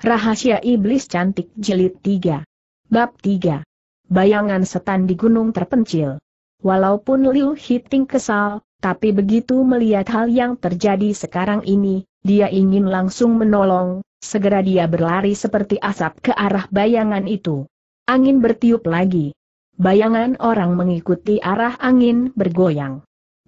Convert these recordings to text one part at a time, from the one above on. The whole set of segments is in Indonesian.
Rahasia Iblis Cantik Jelit 3 Bab 3 Bayangan setan di gunung terpencil Walaupun Liu Hiting kesal, tapi begitu melihat hal yang terjadi sekarang ini, dia ingin langsung menolong, segera dia berlari seperti asap ke arah bayangan itu. Angin bertiup lagi. Bayangan orang mengikuti arah angin bergoyang.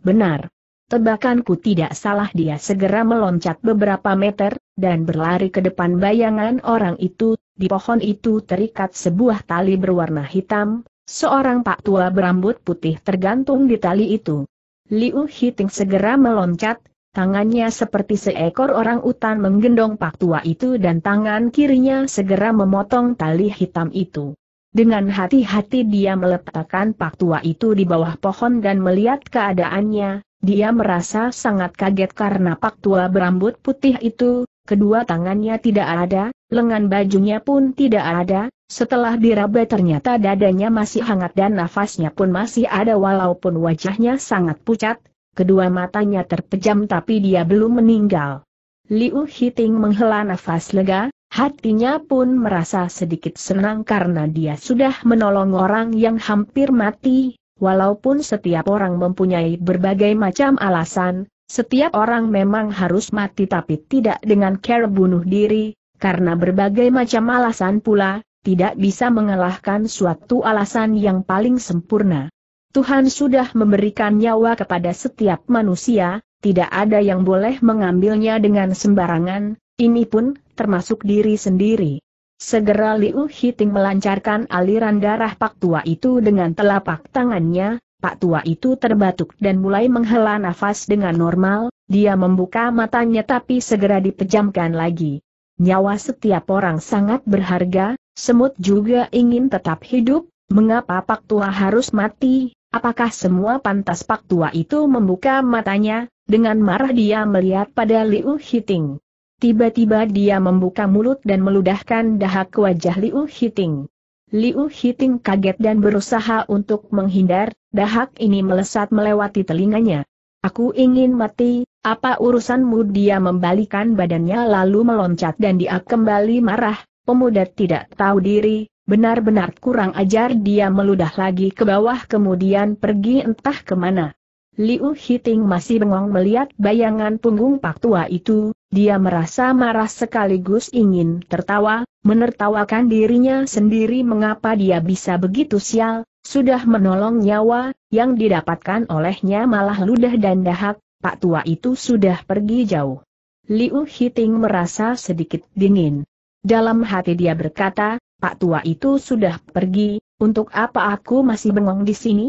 Benar, Tebakanku tidak salah dia segera meloncat beberapa meter, dan berlari ke depan bayangan orang itu, di pohon itu terikat sebuah tali berwarna hitam, seorang pak tua berambut putih tergantung di tali itu. Liu Hiting segera meloncat, tangannya seperti seekor orang utan menggendong pak tua itu dan tangan kirinya segera memotong tali hitam itu. Dengan hati-hati dia meletakkan pak tua itu di bawah pohon dan melihat keadaannya, dia merasa sangat kaget karena pak tua berambut putih itu, kedua tangannya tidak ada, lengan bajunya pun tidak ada, setelah diraba ternyata dadanya masih hangat dan nafasnya pun masih ada walaupun wajahnya sangat pucat, kedua matanya terpejam tapi dia belum meninggal. Liu Hiting menghela nafas lega, hatinya pun merasa sedikit senang karena dia sudah menolong orang yang hampir mati, Walaupun setiap orang mempunyai berbagai macam alasan, setiap orang memang harus mati tapi tidak dengan cara bunuh diri, karena berbagai macam alasan pula, tidak bisa mengalahkan suatu alasan yang paling sempurna. Tuhan sudah memberikan nyawa kepada setiap manusia, tidak ada yang boleh mengambilnya dengan sembarangan, ini pun termasuk diri sendiri. Segera Liu Hiting melancarkan aliran darah Pak Tua itu dengan telapak tangannya, Pak Tua itu terbatuk dan mulai menghela nafas dengan normal, dia membuka matanya tapi segera dipejamkan lagi. Nyawa setiap orang sangat berharga, semut juga ingin tetap hidup, mengapa Pak Tua harus mati, apakah semua pantas Pak Tua itu membuka matanya, dengan marah dia melihat pada Liu Hiting. Tiba-tiba dia membuka mulut dan meludahkan dahak ke wajah Liu Hiting. Liu Hiting kaget dan berusaha untuk menghindar, dahak ini melesat melewati telinganya. Aku ingin mati, apa urusanmu dia membalikan badannya lalu meloncat dan dia kembali marah, pemuda tidak tahu diri, benar-benar kurang ajar dia meludah lagi ke bawah kemudian pergi entah kemana. Liu Hiting masih bengong melihat bayangan punggung pak tua itu, dia merasa marah sekaligus ingin tertawa, menertawakan dirinya sendiri mengapa dia bisa begitu sial, sudah menolong nyawa, yang didapatkan olehnya malah ludah dan dahak, pak tua itu sudah pergi jauh. Liu Hiting merasa sedikit dingin. Dalam hati dia berkata, Pak tua itu sudah pergi, untuk apa aku masih bengong di sini?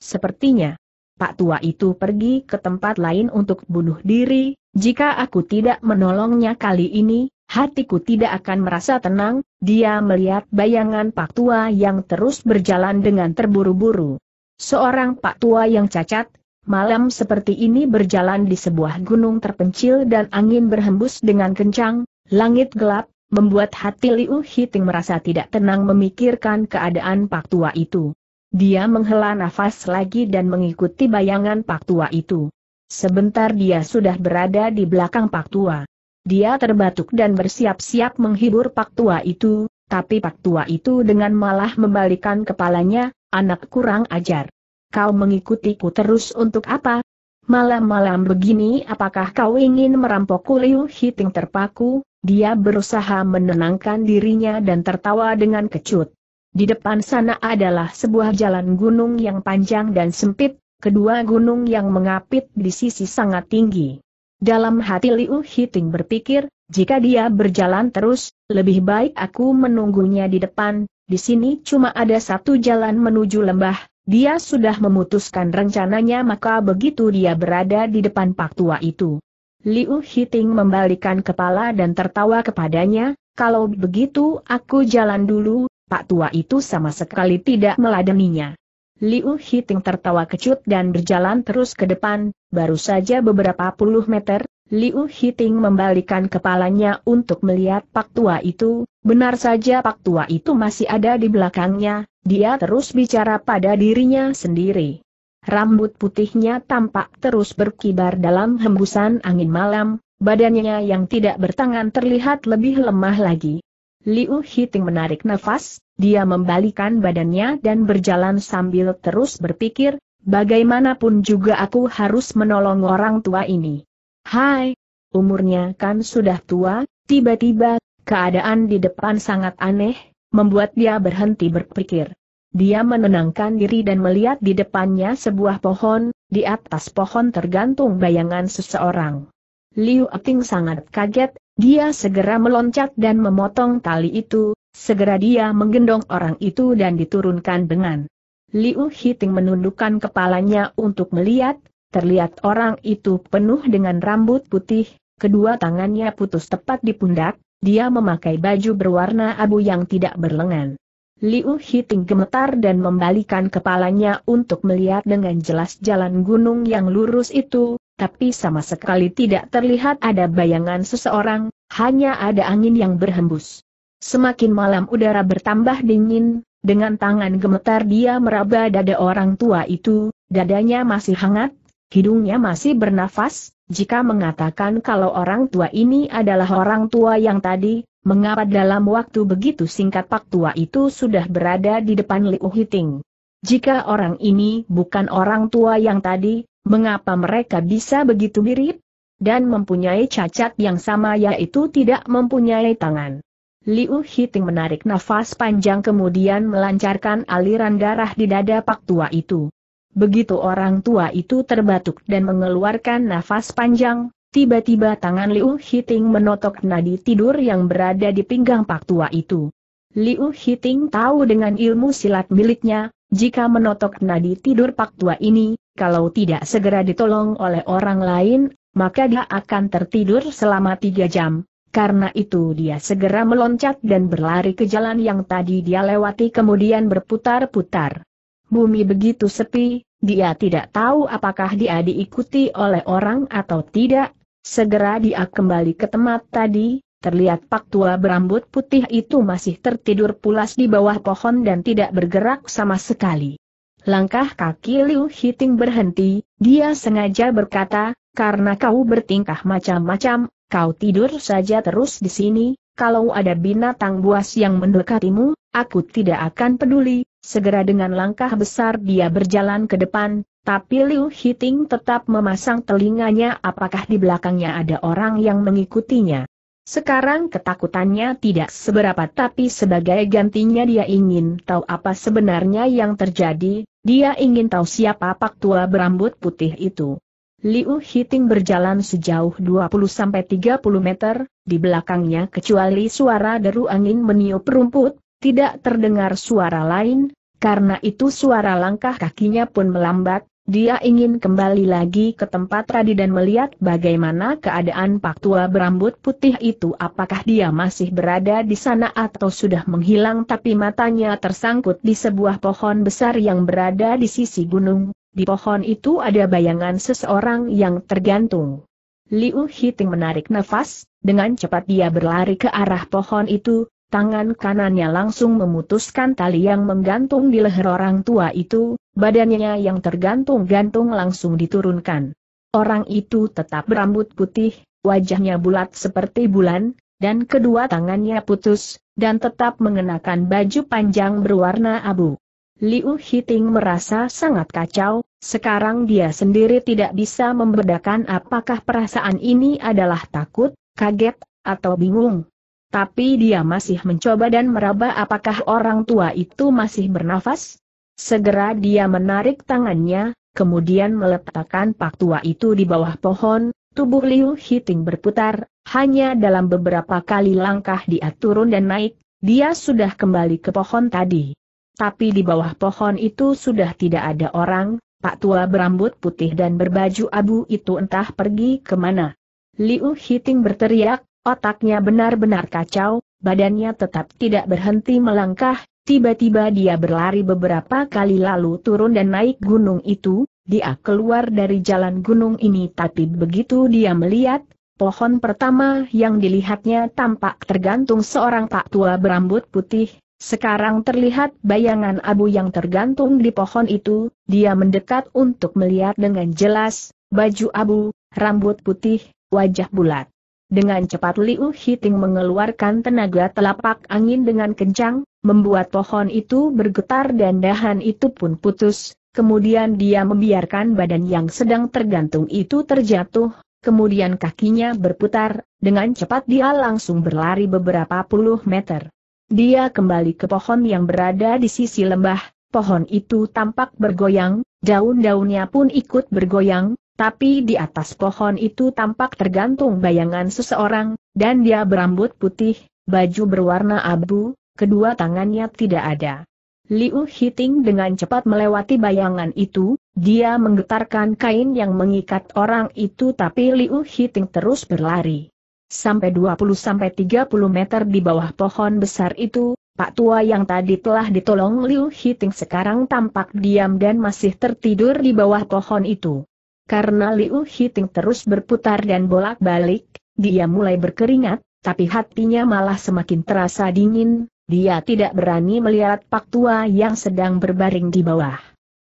Sepertinya, Pak Tua itu pergi ke tempat lain untuk bunuh diri, jika aku tidak menolongnya kali ini, hatiku tidak akan merasa tenang, dia melihat bayangan Pak Tua yang terus berjalan dengan terburu-buru. Seorang Pak Tua yang cacat, malam seperti ini berjalan di sebuah gunung terpencil dan angin berhembus dengan kencang, langit gelap, membuat hati Liu Hiting merasa tidak tenang memikirkan keadaan Pak Tua itu. Dia menghela nafas lagi dan mengikuti bayangan Pak Tua itu. Sebentar dia sudah berada di belakang Pak Tua. Dia terbatuk dan bersiap-siap menghibur Pak Tua itu, tapi Pak Tua itu dengan malah membalikkan kepalanya, anak kurang ajar. Kau mengikutiku terus untuk apa? Malam-malam begini apakah kau ingin merampokku Liu Hiting terpaku? Dia berusaha menenangkan dirinya dan tertawa dengan kecut. Di depan sana adalah sebuah jalan gunung yang panjang dan sempit, kedua gunung yang mengapit di sisi sangat tinggi. Dalam hati Liu Hiting berpikir, jika dia berjalan terus, lebih baik aku menunggunya di depan, di sini cuma ada satu jalan menuju lembah, dia sudah memutuskan rencananya maka begitu dia berada di depan pak tua itu. Liu Hiting membalikan kepala dan tertawa kepadanya, kalau begitu aku jalan dulu, Pak Tua itu sama sekali tidak meladeninya. Liu Hiting tertawa kecut dan berjalan terus ke depan, baru saja beberapa puluh meter, Liu Hiting membalikan kepalanya untuk melihat Pak Tua itu, benar saja Pak Tua itu masih ada di belakangnya, dia terus bicara pada dirinya sendiri. Rambut putihnya tampak terus berkibar dalam hembusan angin malam, badannya yang tidak bertangan terlihat lebih lemah lagi. Liu Hiting menarik nafas, dia membalikan badannya dan berjalan sambil terus berpikir, bagaimanapun juga aku harus menolong orang tua ini. Hai, umurnya kan sudah tua, tiba-tiba, keadaan di depan sangat aneh, membuat dia berhenti berpikir. Dia menenangkan diri dan melihat di depannya sebuah pohon, di atas pohon tergantung bayangan seseorang. Liu Ting sangat kaget, dia segera meloncat dan memotong tali itu, segera dia menggendong orang itu dan diturunkan dengan. Liu Hiting menundukkan kepalanya untuk melihat, terlihat orang itu penuh dengan rambut putih, kedua tangannya putus tepat di pundak, dia memakai baju berwarna abu yang tidak berlengan. Liu Hiting gemetar dan membalikan kepalanya untuk melihat dengan jelas jalan gunung yang lurus itu, tapi sama sekali tidak terlihat ada bayangan seseorang, hanya ada angin yang berhembus. Semakin malam udara bertambah dingin, dengan tangan gemetar dia meraba dada orang tua itu, dadanya masih hangat, hidungnya masih bernafas, jika mengatakan kalau orang tua ini adalah orang tua yang tadi, mengapa dalam waktu begitu singkat pak tua itu sudah berada di depan Liu Hiting. Jika orang ini bukan orang tua yang tadi, Mengapa mereka bisa begitu mirip? Dan mempunyai cacat yang sama yaitu tidak mempunyai tangan. Liu Hiting menarik nafas panjang kemudian melancarkan aliran darah di dada pak tua itu. Begitu orang tua itu terbatuk dan mengeluarkan nafas panjang, tiba-tiba tangan Liu Hiting menotok nadi tidur yang berada di pinggang pak tua itu. Liu Hiting tahu dengan ilmu silat miliknya, jika menotok nadi tidur pak tua ini, kalau tidak segera ditolong oleh orang lain, maka dia akan tertidur selama tiga jam. Karena itu dia segera meloncat dan berlari ke jalan yang tadi dia lewati kemudian berputar-putar. Bumi begitu sepi, dia tidak tahu apakah dia diikuti oleh orang atau tidak. Segera dia kembali ke tempat tadi, Terlihat pak tua berambut putih itu masih tertidur pulas di bawah pohon dan tidak bergerak sama sekali. Langkah kaki Liu Hiting berhenti, dia sengaja berkata, karena kau bertingkah macam-macam, kau tidur saja terus di sini, kalau ada binatang buas yang mendekatimu, aku tidak akan peduli. Segera dengan langkah besar dia berjalan ke depan, tapi Liu Hiting tetap memasang telinganya apakah di belakangnya ada orang yang mengikutinya. Sekarang ketakutannya tidak seberapa tapi sebagai gantinya dia ingin tahu apa sebenarnya yang terjadi, dia ingin tahu siapa pak tua berambut putih itu. Liu Hiting berjalan sejauh 20-30 meter, di belakangnya kecuali suara deru angin meniup rumput, tidak terdengar suara lain, karena itu suara langkah kakinya pun melambat, dia ingin kembali lagi ke tempat Radi dan melihat bagaimana keadaan Pak Tua berambut putih itu apakah dia masih berada di sana atau sudah menghilang tapi matanya tersangkut di sebuah pohon besar yang berada di sisi gunung. Di pohon itu ada bayangan seseorang yang tergantung. Liu Hiting menarik nafas, dengan cepat dia berlari ke arah pohon itu, tangan kanannya langsung memutuskan tali yang menggantung di leher orang tua itu, badannya yang tergantung-gantung langsung diturunkan. Orang itu tetap berambut putih, wajahnya bulat seperti bulan, dan kedua tangannya putus, dan tetap mengenakan baju panjang berwarna abu. Liu Hiting merasa sangat kacau, sekarang dia sendiri tidak bisa membedakan apakah perasaan ini adalah takut, kaget, atau bingung. Tapi dia masih mencoba dan meraba apakah orang tua itu masih bernafas. Segera dia menarik tangannya, kemudian meletakkan pak tua itu di bawah pohon, tubuh Liu Hiting berputar, hanya dalam beberapa kali langkah dia turun dan naik, dia sudah kembali ke pohon tadi. Tapi di bawah pohon itu sudah tidak ada orang, Pak tua berambut putih dan berbaju abu itu entah pergi kemana. Liu Hiting berteriak, Otaknya benar-benar kacau, badannya tetap tidak berhenti melangkah, tiba-tiba dia berlari beberapa kali lalu turun dan naik gunung itu, dia keluar dari jalan gunung ini tapi begitu dia melihat, pohon pertama yang dilihatnya tampak tergantung seorang pak tua berambut putih, sekarang terlihat bayangan abu yang tergantung di pohon itu, dia mendekat untuk melihat dengan jelas, baju abu, rambut putih, wajah bulat. Dengan cepat Liu Hiting mengeluarkan tenaga telapak angin dengan kencang, membuat pohon itu bergetar dan dahan itu pun putus, kemudian dia membiarkan badan yang sedang tergantung itu terjatuh, kemudian kakinya berputar, dengan cepat dia langsung berlari beberapa puluh meter. Dia kembali ke pohon yang berada di sisi lembah, pohon itu tampak bergoyang, daun-daunnya pun ikut bergoyang, tapi di atas pohon itu tampak tergantung bayangan seseorang, dan dia berambut putih, baju berwarna abu, kedua tangannya tidak ada. Liu Hiting dengan cepat melewati bayangan itu, dia menggetarkan kain yang mengikat orang itu tapi Liu Hiting terus berlari. Sampai 20-30 meter di bawah pohon besar itu, Pak Tua yang tadi telah ditolong Liu Hiting sekarang tampak diam dan masih tertidur di bawah pohon itu. Karena Liu Hiting terus berputar dan bolak-balik, dia mulai berkeringat, tapi hatinya malah semakin terasa dingin, dia tidak berani melihat pak tua yang sedang berbaring di bawah.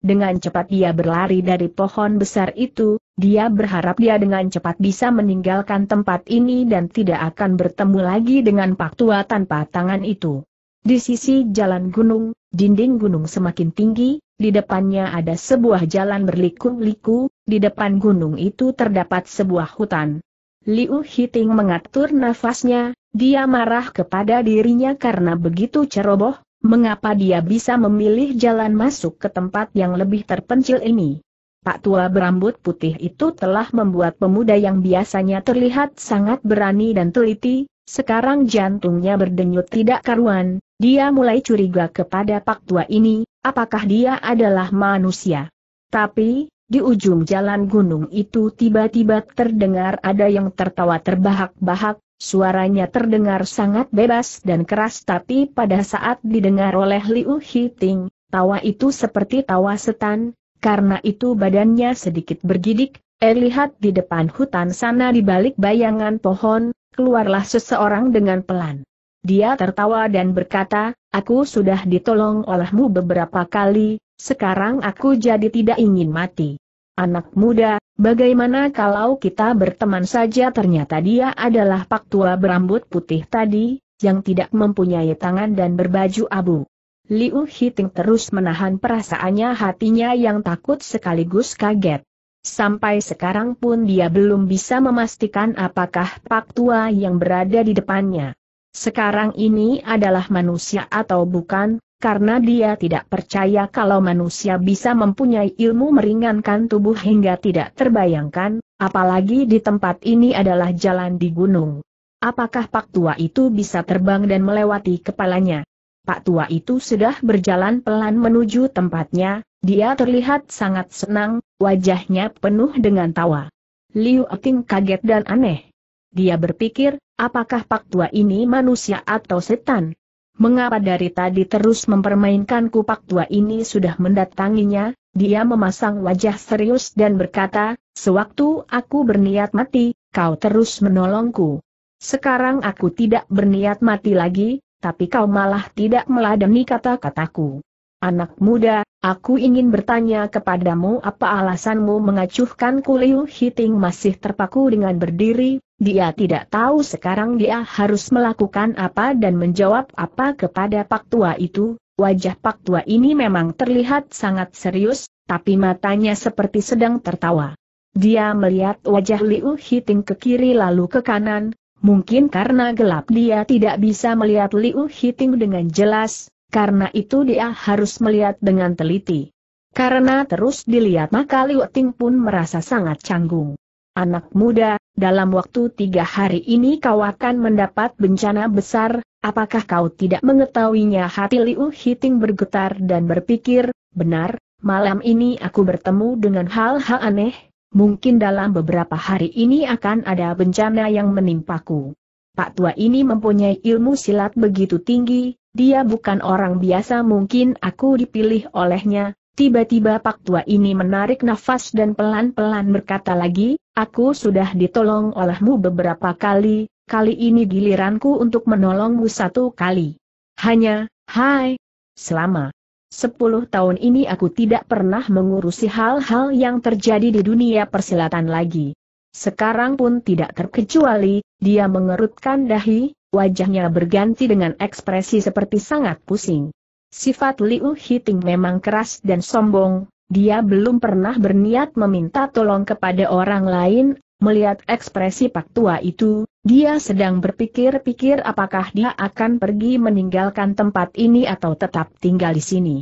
Dengan cepat dia berlari dari pohon besar itu, dia berharap dia dengan cepat bisa meninggalkan tempat ini dan tidak akan bertemu lagi dengan pak tua tanpa tangan itu. Di sisi jalan gunung, dinding gunung semakin tinggi, di depannya ada sebuah jalan berliku-liku, di depan gunung itu terdapat sebuah hutan. Liu Hiting mengatur nafasnya, dia marah kepada dirinya karena begitu ceroboh, mengapa dia bisa memilih jalan masuk ke tempat yang lebih terpencil ini. Pak tua berambut putih itu telah membuat pemuda yang biasanya terlihat sangat berani dan teliti, sekarang jantungnya berdenyut tidak karuan, dia mulai curiga kepada pak tua ini, apakah dia adalah manusia. Tapi, di ujung jalan gunung itu tiba-tiba terdengar ada yang tertawa terbahak-bahak, suaranya terdengar sangat bebas dan keras tapi pada saat didengar oleh Liu Hiting, tawa itu seperti tawa setan, karena itu badannya sedikit bergidik, eh lihat di depan hutan sana di balik bayangan pohon, keluarlah seseorang dengan pelan. Dia tertawa dan berkata, aku sudah ditolong olehmu beberapa kali, sekarang aku jadi tidak ingin mati. Anak muda, bagaimana kalau kita berteman saja ternyata dia adalah pak tua berambut putih tadi, yang tidak mempunyai tangan dan berbaju abu. Liu Hiting terus menahan perasaannya hatinya yang takut sekaligus kaget. Sampai sekarang pun dia belum bisa memastikan apakah Pak Tua yang berada di depannya. Sekarang ini adalah manusia atau bukan, karena dia tidak percaya kalau manusia bisa mempunyai ilmu meringankan tubuh hingga tidak terbayangkan, apalagi di tempat ini adalah jalan di gunung. Apakah Pak Tua itu bisa terbang dan melewati kepalanya? Pak Tua itu sudah berjalan pelan menuju tempatnya, dia terlihat sangat senang, wajahnya penuh dengan tawa. Liu Ating kaget dan aneh. Dia berpikir, apakah Pak Tua ini manusia atau setan? Mengapa dari tadi terus mempermainkan kupak tua ini sudah mendatanginya, dia memasang wajah serius dan berkata, sewaktu aku berniat mati, kau terus menolongku. Sekarang aku tidak berniat mati lagi, tapi kau malah tidak meladeni kata-kataku. Anak muda, aku ingin bertanya kepadamu apa alasanmu mengacuhkan Liu Hiting masih terpaku dengan berdiri, dia tidak tahu sekarang dia harus melakukan apa dan menjawab apa kepada Pak Tua itu, wajah Pak Tua ini memang terlihat sangat serius, tapi matanya seperti sedang tertawa. Dia melihat wajah Liu Hiting ke kiri lalu ke kanan, mungkin karena gelap dia tidak bisa melihat Liu Hiting dengan jelas, karena itu dia harus melihat dengan teliti. Karena terus dilihat maka Liu Ting pun merasa sangat canggung. Anak muda, dalam waktu tiga hari ini kau akan mendapat bencana besar, apakah kau tidak mengetahuinya hati Liu Hiting bergetar dan berpikir, benar, malam ini aku bertemu dengan hal-hal aneh, mungkin dalam beberapa hari ini akan ada bencana yang menimpaku. Pak tua ini mempunyai ilmu silat begitu tinggi, dia bukan orang biasa mungkin aku dipilih olehnya, tiba-tiba pak tua ini menarik nafas dan pelan-pelan berkata lagi, aku sudah ditolong olehmu beberapa kali, kali ini giliranku untuk menolongmu satu kali. Hanya, hai, selama sepuluh tahun ini aku tidak pernah mengurusi hal-hal yang terjadi di dunia persilatan lagi. Sekarang pun tidak terkecuali, dia mengerutkan dahi, wajahnya berganti dengan ekspresi seperti sangat pusing. Sifat Liu Hiting memang keras dan sombong, dia belum pernah berniat meminta tolong kepada orang lain, melihat ekspresi Pak Tua itu, dia sedang berpikir-pikir apakah dia akan pergi meninggalkan tempat ini atau tetap tinggal di sini.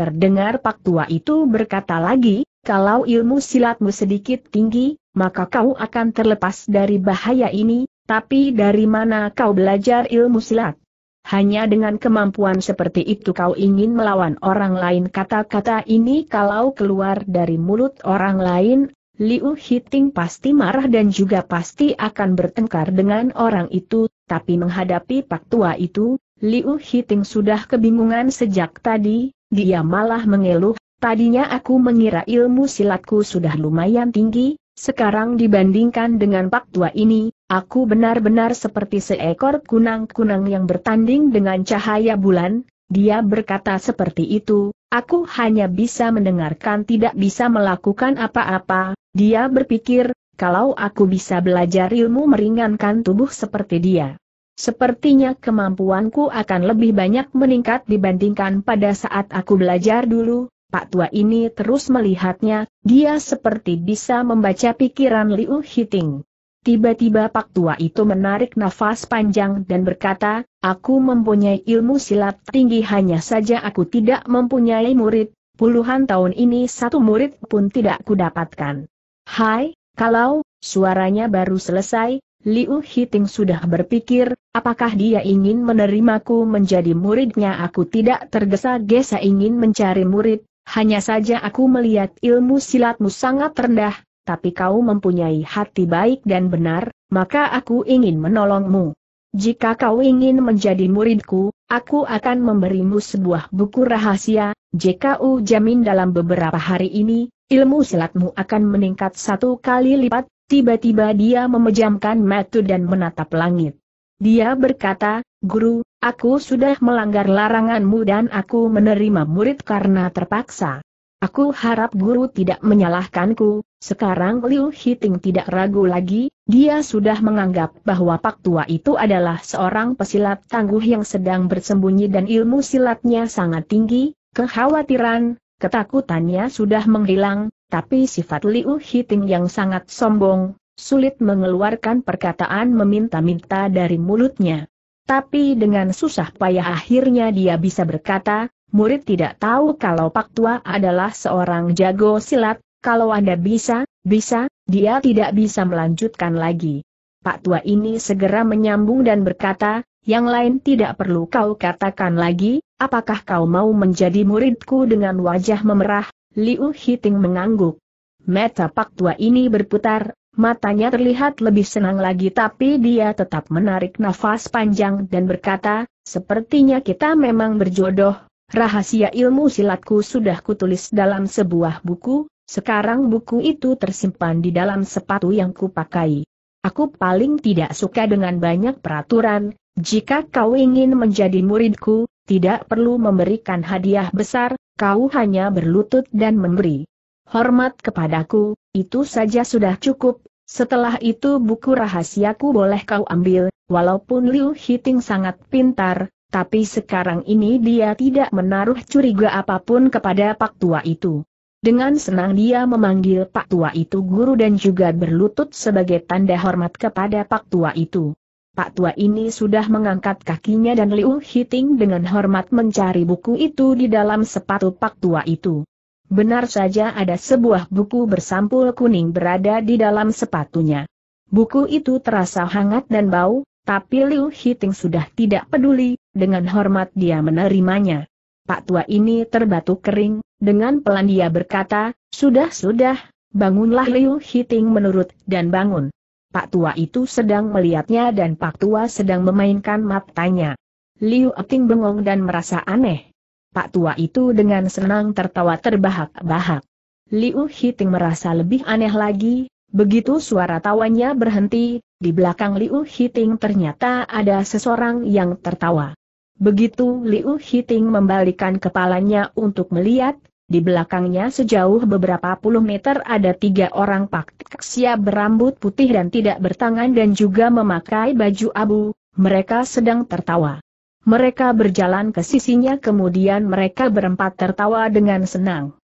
Terdengar Pak Tua itu berkata lagi, kalau ilmu silatmu sedikit tinggi, maka kau akan terlepas dari bahaya ini, tapi dari mana kau belajar ilmu silat? Hanya dengan kemampuan seperti itu kau ingin melawan orang lain kata-kata ini kalau keluar dari mulut orang lain, Liu Hiting pasti marah dan juga pasti akan bertengkar dengan orang itu, tapi menghadapi pak tua itu, Liu Hiting sudah kebingungan sejak tadi, dia malah mengeluh, tadinya aku mengira ilmu silatku sudah lumayan tinggi, sekarang dibandingkan dengan pak tua ini, aku benar-benar seperti seekor kunang-kunang yang bertanding dengan cahaya bulan, dia berkata seperti itu, aku hanya bisa mendengarkan tidak bisa melakukan apa-apa, dia berpikir, kalau aku bisa belajar ilmu meringankan tubuh seperti dia. Sepertinya kemampuanku akan lebih banyak meningkat dibandingkan pada saat aku belajar dulu, Pak Tua ini terus melihatnya, dia seperti bisa membaca pikiran Liu Hiting. Tiba-tiba Pak Tua itu menarik nafas panjang dan berkata, aku mempunyai ilmu silat tinggi hanya saja aku tidak mempunyai murid, puluhan tahun ini satu murid pun tidak kudapatkan. Hai, kalau, suaranya baru selesai, Liu Hiting sudah berpikir, apakah dia ingin menerimaku menjadi muridnya aku tidak tergesa-gesa ingin mencari murid, hanya saja aku melihat ilmu silatmu sangat rendah, tapi kau mempunyai hati baik dan benar, maka aku ingin menolongmu. Jika kau ingin menjadi muridku, aku akan memberimu sebuah buku rahasia, JKU jamin dalam beberapa hari ini, ilmu silatmu akan meningkat satu kali lipat, tiba-tiba dia memejamkan mata dan menatap langit. Dia berkata, Guru, aku sudah melanggar laranganmu dan aku menerima murid karena terpaksa. Aku harap guru tidak menyalahkanku, sekarang Liu Hiting tidak ragu lagi, dia sudah menganggap bahwa Pak Tua itu adalah seorang pesilat tangguh yang sedang bersembunyi dan ilmu silatnya sangat tinggi, kekhawatiran, ketakutannya sudah menghilang, tapi sifat Liu Hiting yang sangat sombong, sulit mengeluarkan perkataan meminta-minta dari mulutnya. Tapi dengan susah payah akhirnya dia bisa berkata, murid tidak tahu kalau Pak Tua adalah seorang jago silat, kalau Anda bisa, bisa, dia tidak bisa melanjutkan lagi. Pak Tua ini segera menyambung dan berkata, yang lain tidak perlu kau katakan lagi, apakah kau mau menjadi muridku dengan wajah memerah, Liu Hiting mengangguk. Meta Pak Tua ini berputar, Matanya terlihat lebih senang lagi tapi dia tetap menarik nafas panjang dan berkata, sepertinya kita memang berjodoh, rahasia ilmu silatku sudah kutulis dalam sebuah buku, sekarang buku itu tersimpan di dalam sepatu yang kupakai. Aku paling tidak suka dengan banyak peraturan, jika kau ingin menjadi muridku, tidak perlu memberikan hadiah besar, kau hanya berlutut dan memberi hormat kepadaku, itu saja sudah cukup, setelah itu buku rahasiaku boleh kau ambil, walaupun Liu Hiting sangat pintar, tapi sekarang ini dia tidak menaruh curiga apapun kepada Pak Tua itu. Dengan senang dia memanggil Pak Tua itu guru dan juga berlutut sebagai tanda hormat kepada Pak Tua itu. Pak Tua ini sudah mengangkat kakinya dan Liu Hiting dengan hormat mencari buku itu di dalam sepatu Pak Tua itu. Benar saja ada sebuah buku bersampul kuning berada di dalam sepatunya. Buku itu terasa hangat dan bau, tapi Liu Hiting sudah tidak peduli, dengan hormat dia menerimanya. Pak tua ini terbatuk kering, dengan pelan dia berkata, sudah-sudah, bangunlah Liu Hiting menurut dan bangun. Pak tua itu sedang melihatnya dan Pak tua sedang memainkan matanya. Liu Hiting bengong dan merasa aneh. Pak tua itu dengan senang tertawa terbahak-bahak. Liu Hiting merasa lebih aneh lagi, begitu suara tawanya berhenti, di belakang Liu Hiting ternyata ada seseorang yang tertawa. Begitu Liu Hiting membalikan kepalanya untuk melihat, di belakangnya sejauh beberapa puluh meter ada tiga orang pak siap berambut putih dan tidak bertangan dan juga memakai baju abu, mereka sedang tertawa. Mereka berjalan ke sisinya kemudian mereka berempat tertawa dengan senang.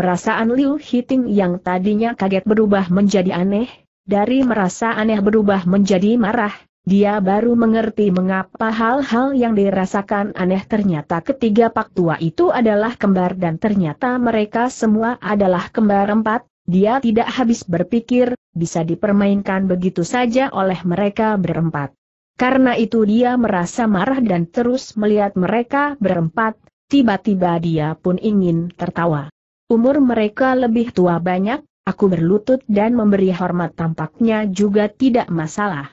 Perasaan Liu Hiting yang tadinya kaget berubah menjadi aneh, dari merasa aneh berubah menjadi marah, dia baru mengerti mengapa hal-hal yang dirasakan aneh ternyata ketiga pak tua itu adalah kembar dan ternyata mereka semua adalah kembar empat, dia tidak habis berpikir, bisa dipermainkan begitu saja oleh mereka berempat. Karena itu dia merasa marah dan terus melihat mereka berempat, tiba-tiba dia pun ingin tertawa. Umur mereka lebih tua banyak, aku berlutut dan memberi hormat tampaknya juga tidak masalah.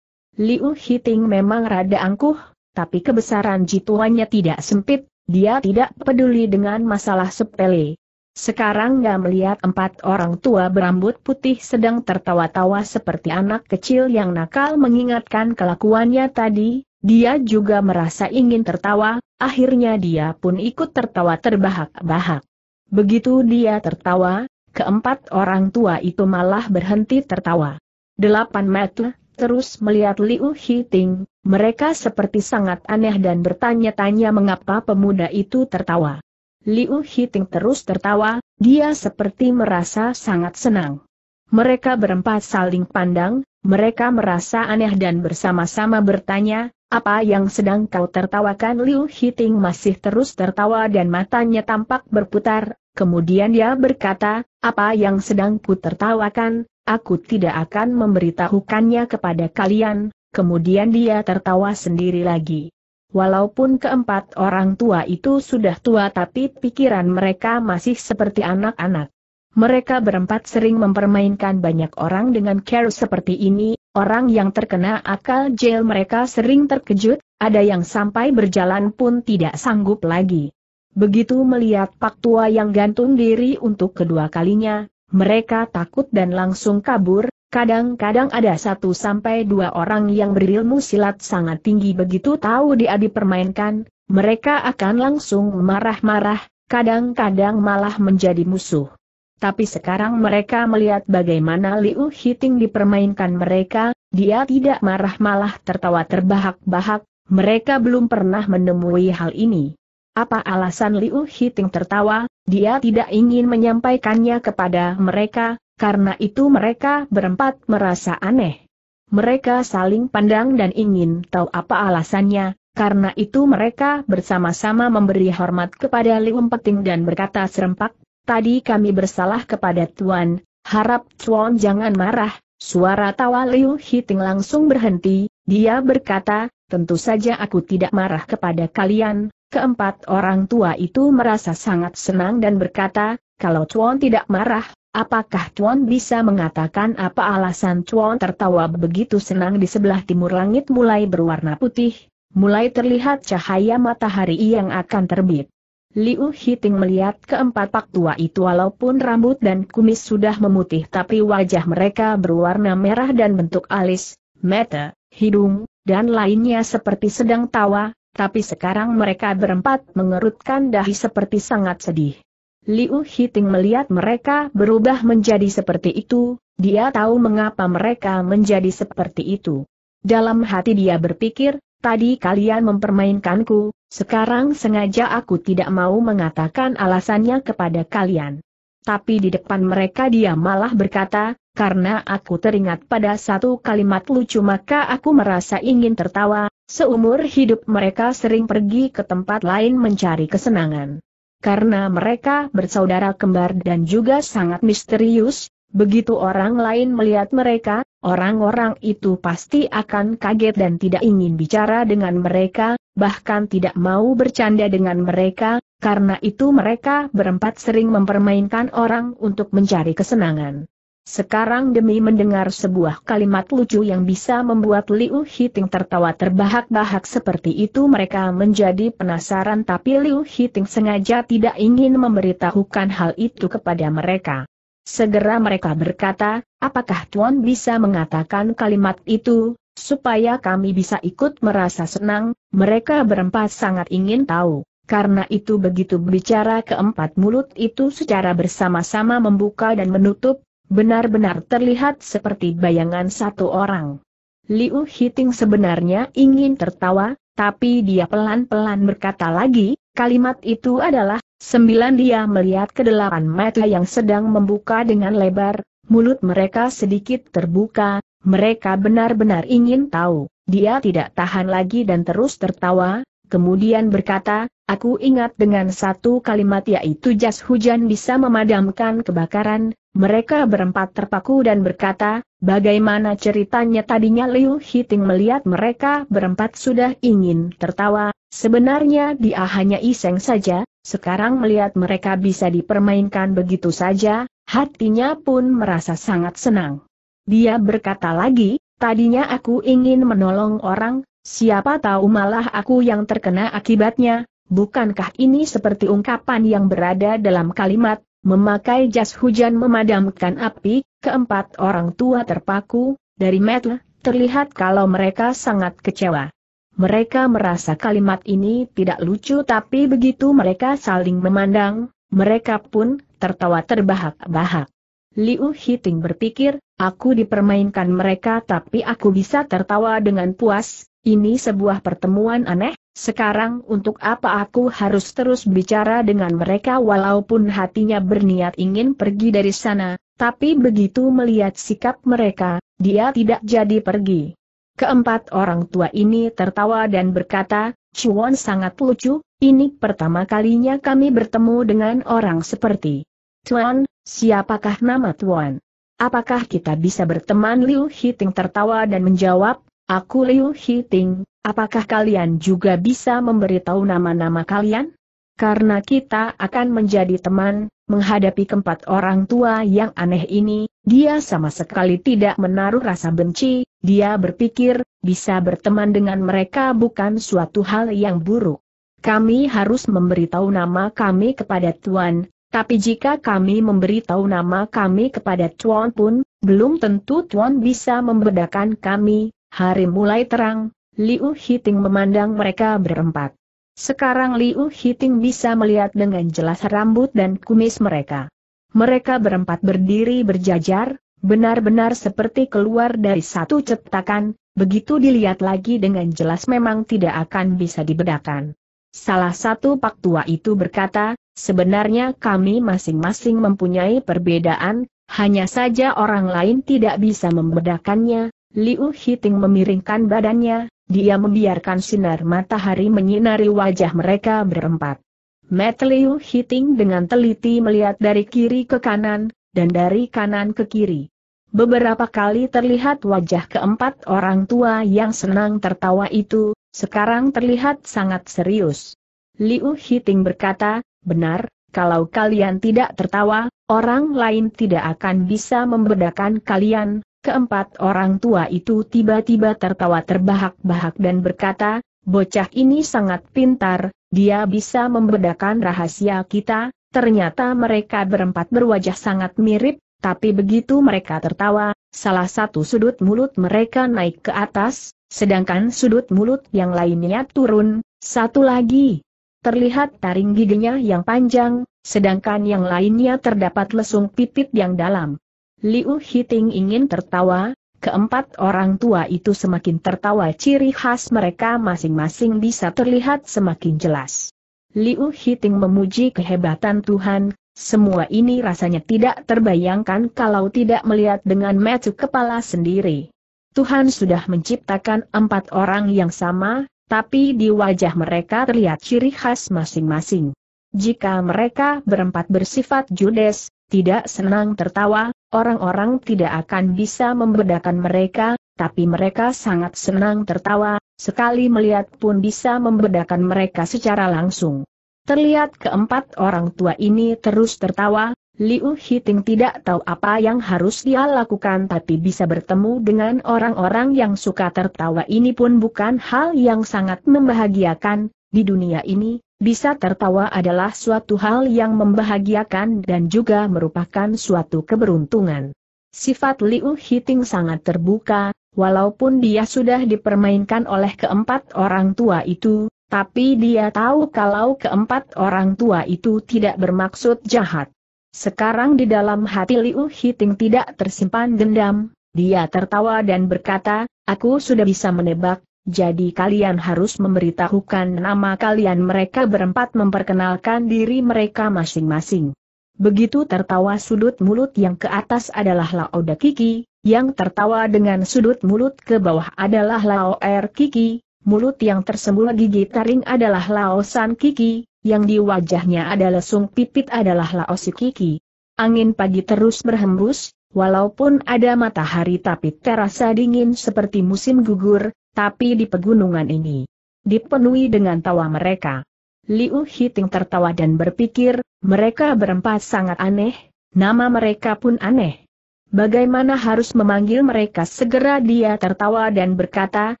Liu Hiting memang rada angkuh, tapi kebesaran jituannya tidak sempit, dia tidak peduli dengan masalah sepele, sekarang dia melihat empat orang tua berambut putih sedang tertawa-tawa seperti anak kecil yang nakal mengingatkan kelakuannya tadi, dia juga merasa ingin tertawa, akhirnya dia pun ikut tertawa terbahak-bahak. Begitu dia tertawa, keempat orang tua itu malah berhenti tertawa. Delapan meter, terus melihat Liu Hiting, mereka seperti sangat aneh dan bertanya-tanya mengapa pemuda itu tertawa. Liu Hiting terus tertawa, dia seperti merasa sangat senang. Mereka berempat saling pandang, mereka merasa aneh dan bersama-sama bertanya, apa yang sedang kau tertawakan Liu Hiting masih terus tertawa dan matanya tampak berputar, kemudian dia berkata, apa yang sedang ku tertawakan, aku tidak akan memberitahukannya kepada kalian, kemudian dia tertawa sendiri lagi. Walaupun keempat orang tua itu sudah tua tapi pikiran mereka masih seperti anak-anak. Mereka berempat sering mempermainkan banyak orang dengan care seperti ini, orang yang terkena akal jail mereka sering terkejut, ada yang sampai berjalan pun tidak sanggup lagi. Begitu melihat pak tua yang gantung diri untuk kedua kalinya, mereka takut dan langsung kabur, Kadang-kadang ada satu sampai dua orang yang berilmu silat sangat tinggi begitu tahu dia dipermainkan, mereka akan langsung marah-marah, kadang-kadang malah menjadi musuh. Tapi sekarang mereka melihat bagaimana Liu Hiting dipermainkan mereka, dia tidak marah malah tertawa terbahak-bahak, mereka belum pernah menemui hal ini. Apa alasan Liu Hiting tertawa, dia tidak ingin menyampaikannya kepada mereka, karena itu mereka berempat merasa aneh. Mereka saling pandang dan ingin tahu apa alasannya, karena itu mereka bersama-sama memberi hormat kepada Liu Peting dan berkata serempak, tadi kami bersalah kepada Tuan, harap Tuan jangan marah, suara tawa Liu Hiting langsung berhenti, dia berkata, tentu saja aku tidak marah kepada kalian, Keempat orang tua itu merasa sangat senang dan berkata, kalau Chuan tidak marah, apakah Chuan bisa mengatakan apa alasan Chuan tertawa begitu senang di sebelah timur langit mulai berwarna putih, mulai terlihat cahaya matahari yang akan terbit. Liu Hiting melihat keempat pak tua itu walaupun rambut dan kumis sudah memutih tapi wajah mereka berwarna merah dan bentuk alis, mata, hidung, dan lainnya seperti sedang tawa, tapi sekarang mereka berempat mengerutkan dahi seperti sangat sedih. Liu Hiting melihat mereka berubah menjadi seperti itu, dia tahu mengapa mereka menjadi seperti itu. Dalam hati dia berpikir, tadi kalian mempermainkanku, sekarang sengaja aku tidak mau mengatakan alasannya kepada kalian. Tapi di depan mereka dia malah berkata, karena aku teringat pada satu kalimat lucu maka aku merasa ingin tertawa, Seumur hidup mereka sering pergi ke tempat lain mencari kesenangan. Karena mereka bersaudara kembar dan juga sangat misterius, begitu orang lain melihat mereka, orang-orang itu pasti akan kaget dan tidak ingin bicara dengan mereka, bahkan tidak mau bercanda dengan mereka, karena itu mereka berempat sering mempermainkan orang untuk mencari kesenangan. Sekarang demi mendengar sebuah kalimat lucu yang bisa membuat Liu Hiting tertawa terbahak-bahak seperti itu mereka menjadi penasaran tapi Liu Hiting sengaja tidak ingin memberitahukan hal itu kepada mereka. Segera mereka berkata, apakah Tuan bisa mengatakan kalimat itu, supaya kami bisa ikut merasa senang, mereka berempat sangat ingin tahu. Karena itu begitu berbicara keempat mulut itu secara bersama-sama membuka dan menutup, Benar-benar terlihat seperti bayangan satu orang. Liu Hiting sebenarnya ingin tertawa, tapi dia pelan-pelan berkata lagi, kalimat itu adalah, sembilan dia melihat kedelapan mata yang sedang membuka dengan lebar, mulut mereka sedikit terbuka, mereka benar-benar ingin tahu, dia tidak tahan lagi dan terus tertawa, kemudian berkata, aku ingat dengan satu kalimat yaitu jas hujan bisa memadamkan kebakaran, mereka berempat terpaku dan berkata, bagaimana ceritanya tadinya Liu Hiting melihat mereka berempat sudah ingin tertawa, sebenarnya dia hanya iseng saja, sekarang melihat mereka bisa dipermainkan begitu saja, hatinya pun merasa sangat senang. Dia berkata lagi, tadinya aku ingin menolong orang, Siapa tahu malah aku yang terkena akibatnya, bukankah ini seperti ungkapan yang berada dalam kalimat, memakai jas hujan memadamkan api, keempat orang tua terpaku, dari metu, terlihat kalau mereka sangat kecewa. Mereka merasa kalimat ini tidak lucu tapi begitu mereka saling memandang, mereka pun tertawa terbahak-bahak. Liu Hiting berpikir, aku dipermainkan mereka tapi aku bisa tertawa dengan puas, ini sebuah pertemuan aneh, sekarang untuk apa aku harus terus bicara dengan mereka walaupun hatinya berniat ingin pergi dari sana, tapi begitu melihat sikap mereka, dia tidak jadi pergi. Keempat orang tua ini tertawa dan berkata, Chuan sangat lucu, ini pertama kalinya kami bertemu dengan orang seperti Tuan, siapakah nama Tuan? Apakah kita bisa berteman Liu Hiting tertawa dan menjawab, Aku Liu Hiting, apakah kalian juga bisa memberitahu nama-nama kalian? Karena kita akan menjadi teman, menghadapi keempat orang tua yang aneh ini, dia sama sekali tidak menaruh rasa benci, dia berpikir, bisa berteman dengan mereka bukan suatu hal yang buruk. Kami harus memberitahu nama kami kepada Tuan, tapi jika kami memberitahu nama kami kepada Tuan pun, belum tentu Tuan bisa membedakan kami, Hari mulai terang, Liu Hiting memandang mereka berempat. Sekarang Liu Hiting bisa melihat dengan jelas rambut dan kumis mereka. Mereka berempat berdiri berjajar, benar-benar seperti keluar dari satu cetakan, begitu dilihat lagi dengan jelas memang tidak akan bisa dibedakan. Salah satu pak tua itu berkata, sebenarnya kami masing-masing mempunyai perbedaan, hanya saja orang lain tidak bisa membedakannya, Liu Hiting memiringkan badannya, dia membiarkan sinar matahari menyinari wajah mereka berempat. Met Liu Hiting dengan teliti melihat dari kiri ke kanan, dan dari kanan ke kiri. Beberapa kali terlihat wajah keempat orang tua yang senang tertawa itu, sekarang terlihat sangat serius. Liu Hiting berkata, benar, kalau kalian tidak tertawa, orang lain tidak akan bisa membedakan kalian, Keempat orang tua itu tiba-tiba tertawa terbahak-bahak dan berkata, bocah ini sangat pintar, dia bisa membedakan rahasia kita, ternyata mereka berempat berwajah sangat mirip, tapi begitu mereka tertawa, salah satu sudut mulut mereka naik ke atas, sedangkan sudut mulut yang lainnya turun, satu lagi. Terlihat taring giginya yang panjang, sedangkan yang lainnya terdapat lesung pipit yang dalam. Liu Hiting ingin tertawa, keempat orang tua itu semakin tertawa ciri khas mereka masing-masing bisa terlihat semakin jelas. Liu Hiting memuji kehebatan Tuhan, semua ini rasanya tidak terbayangkan kalau tidak melihat dengan mata kepala sendiri. Tuhan sudah menciptakan empat orang yang sama, tapi di wajah mereka terlihat ciri khas masing-masing. Jika mereka berempat bersifat judes, tidak senang tertawa, Orang-orang tidak akan bisa membedakan mereka, tapi mereka sangat senang tertawa, sekali melihat pun bisa membedakan mereka secara langsung. Terlihat keempat orang tua ini terus tertawa, Liu Hiting tidak tahu apa yang harus dia lakukan tapi bisa bertemu dengan orang-orang yang suka tertawa ini pun bukan hal yang sangat membahagiakan, di dunia ini, bisa tertawa adalah suatu hal yang membahagiakan dan juga merupakan suatu keberuntungan. Sifat Liu Hiting sangat terbuka, walaupun dia sudah dipermainkan oleh keempat orang tua itu, tapi dia tahu kalau keempat orang tua itu tidak bermaksud jahat. Sekarang di dalam hati Liu Hiting tidak tersimpan dendam, dia tertawa dan berkata, aku sudah bisa menebak, jadi kalian harus memberitahukan nama kalian mereka berempat memperkenalkan diri mereka masing-masing. Begitu tertawa sudut mulut yang ke atas adalah Da Kiki, yang tertawa dengan sudut mulut ke bawah adalah Lao Er Kiki, mulut yang tersembul gigi taring adalah Lao San Kiki, yang di wajahnya ada lesung pipit adalah Lao Si Kiki. Angin pagi terus berhembus, walaupun ada matahari tapi terasa dingin seperti musim gugur, tapi di pegunungan ini, dipenuhi dengan tawa mereka. Liu Hiting tertawa dan berpikir, mereka berempat sangat aneh, nama mereka pun aneh. Bagaimana harus memanggil mereka segera dia tertawa dan berkata,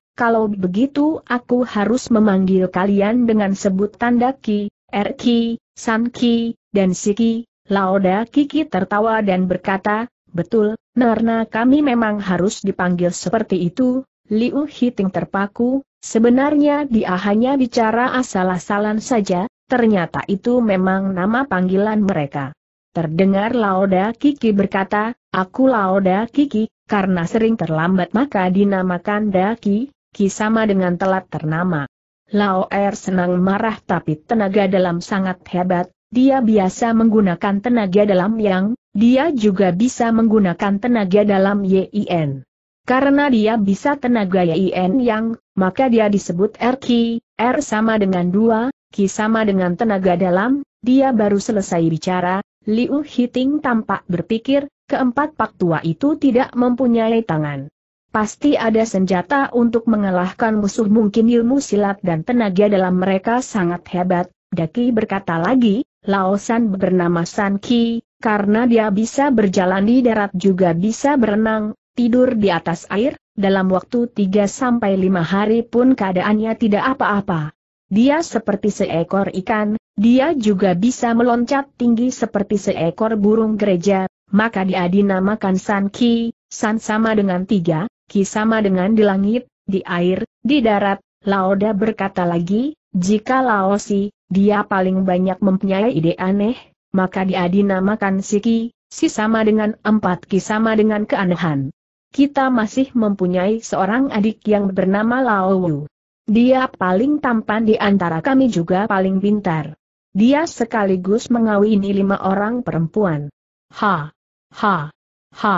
kalau begitu aku harus memanggil kalian dengan sebutan Daki, Erki, Sanki, dan Siki, Laoda Kiki tertawa dan berkata, betul, karena kami memang harus dipanggil seperti itu, Liu Hiting terpaku, sebenarnya dia hanya bicara asal-asalan saja, ternyata itu memang nama panggilan mereka. Terdengar Laoda Kiki berkata, aku Laoda Kiki, karena sering terlambat maka dinamakan Daki, Ki sama dengan telat ternama. Lao Er senang marah tapi tenaga dalam sangat hebat, dia biasa menggunakan tenaga dalam yang, dia juga bisa menggunakan tenaga dalam YIN. Karena dia bisa tenaga Yin Yang, maka dia disebut R Ki, R sama dengan 2, Ki sama dengan tenaga dalam, dia baru selesai bicara, Liu Hiting tampak berpikir, keempat pak tua itu tidak mempunyai tangan. Pasti ada senjata untuk mengalahkan musuh mungkin ilmu silat dan tenaga dalam mereka sangat hebat, Daki berkata lagi, Laosan bernama San Ki, karena dia bisa berjalan di darat juga bisa berenang, tidur di atas air, dalam waktu 3-5 hari pun keadaannya tidak apa-apa. Dia seperti seekor ikan, dia juga bisa meloncat tinggi seperti seekor burung gereja, maka dia dinamakan San Ki, San sama dengan tiga, Ki sama dengan di langit, di air, di darat, Laoda berkata lagi, jika Laosi, dia paling banyak mempunyai ide aneh, maka dia dinamakan Siki, si sama dengan empat Ki sama dengan keanehan kita masih mempunyai seorang adik yang bernama Lao Wu. Dia paling tampan di antara kami juga paling pintar. Dia sekaligus mengawini lima orang perempuan. Ha! Ha! Ha!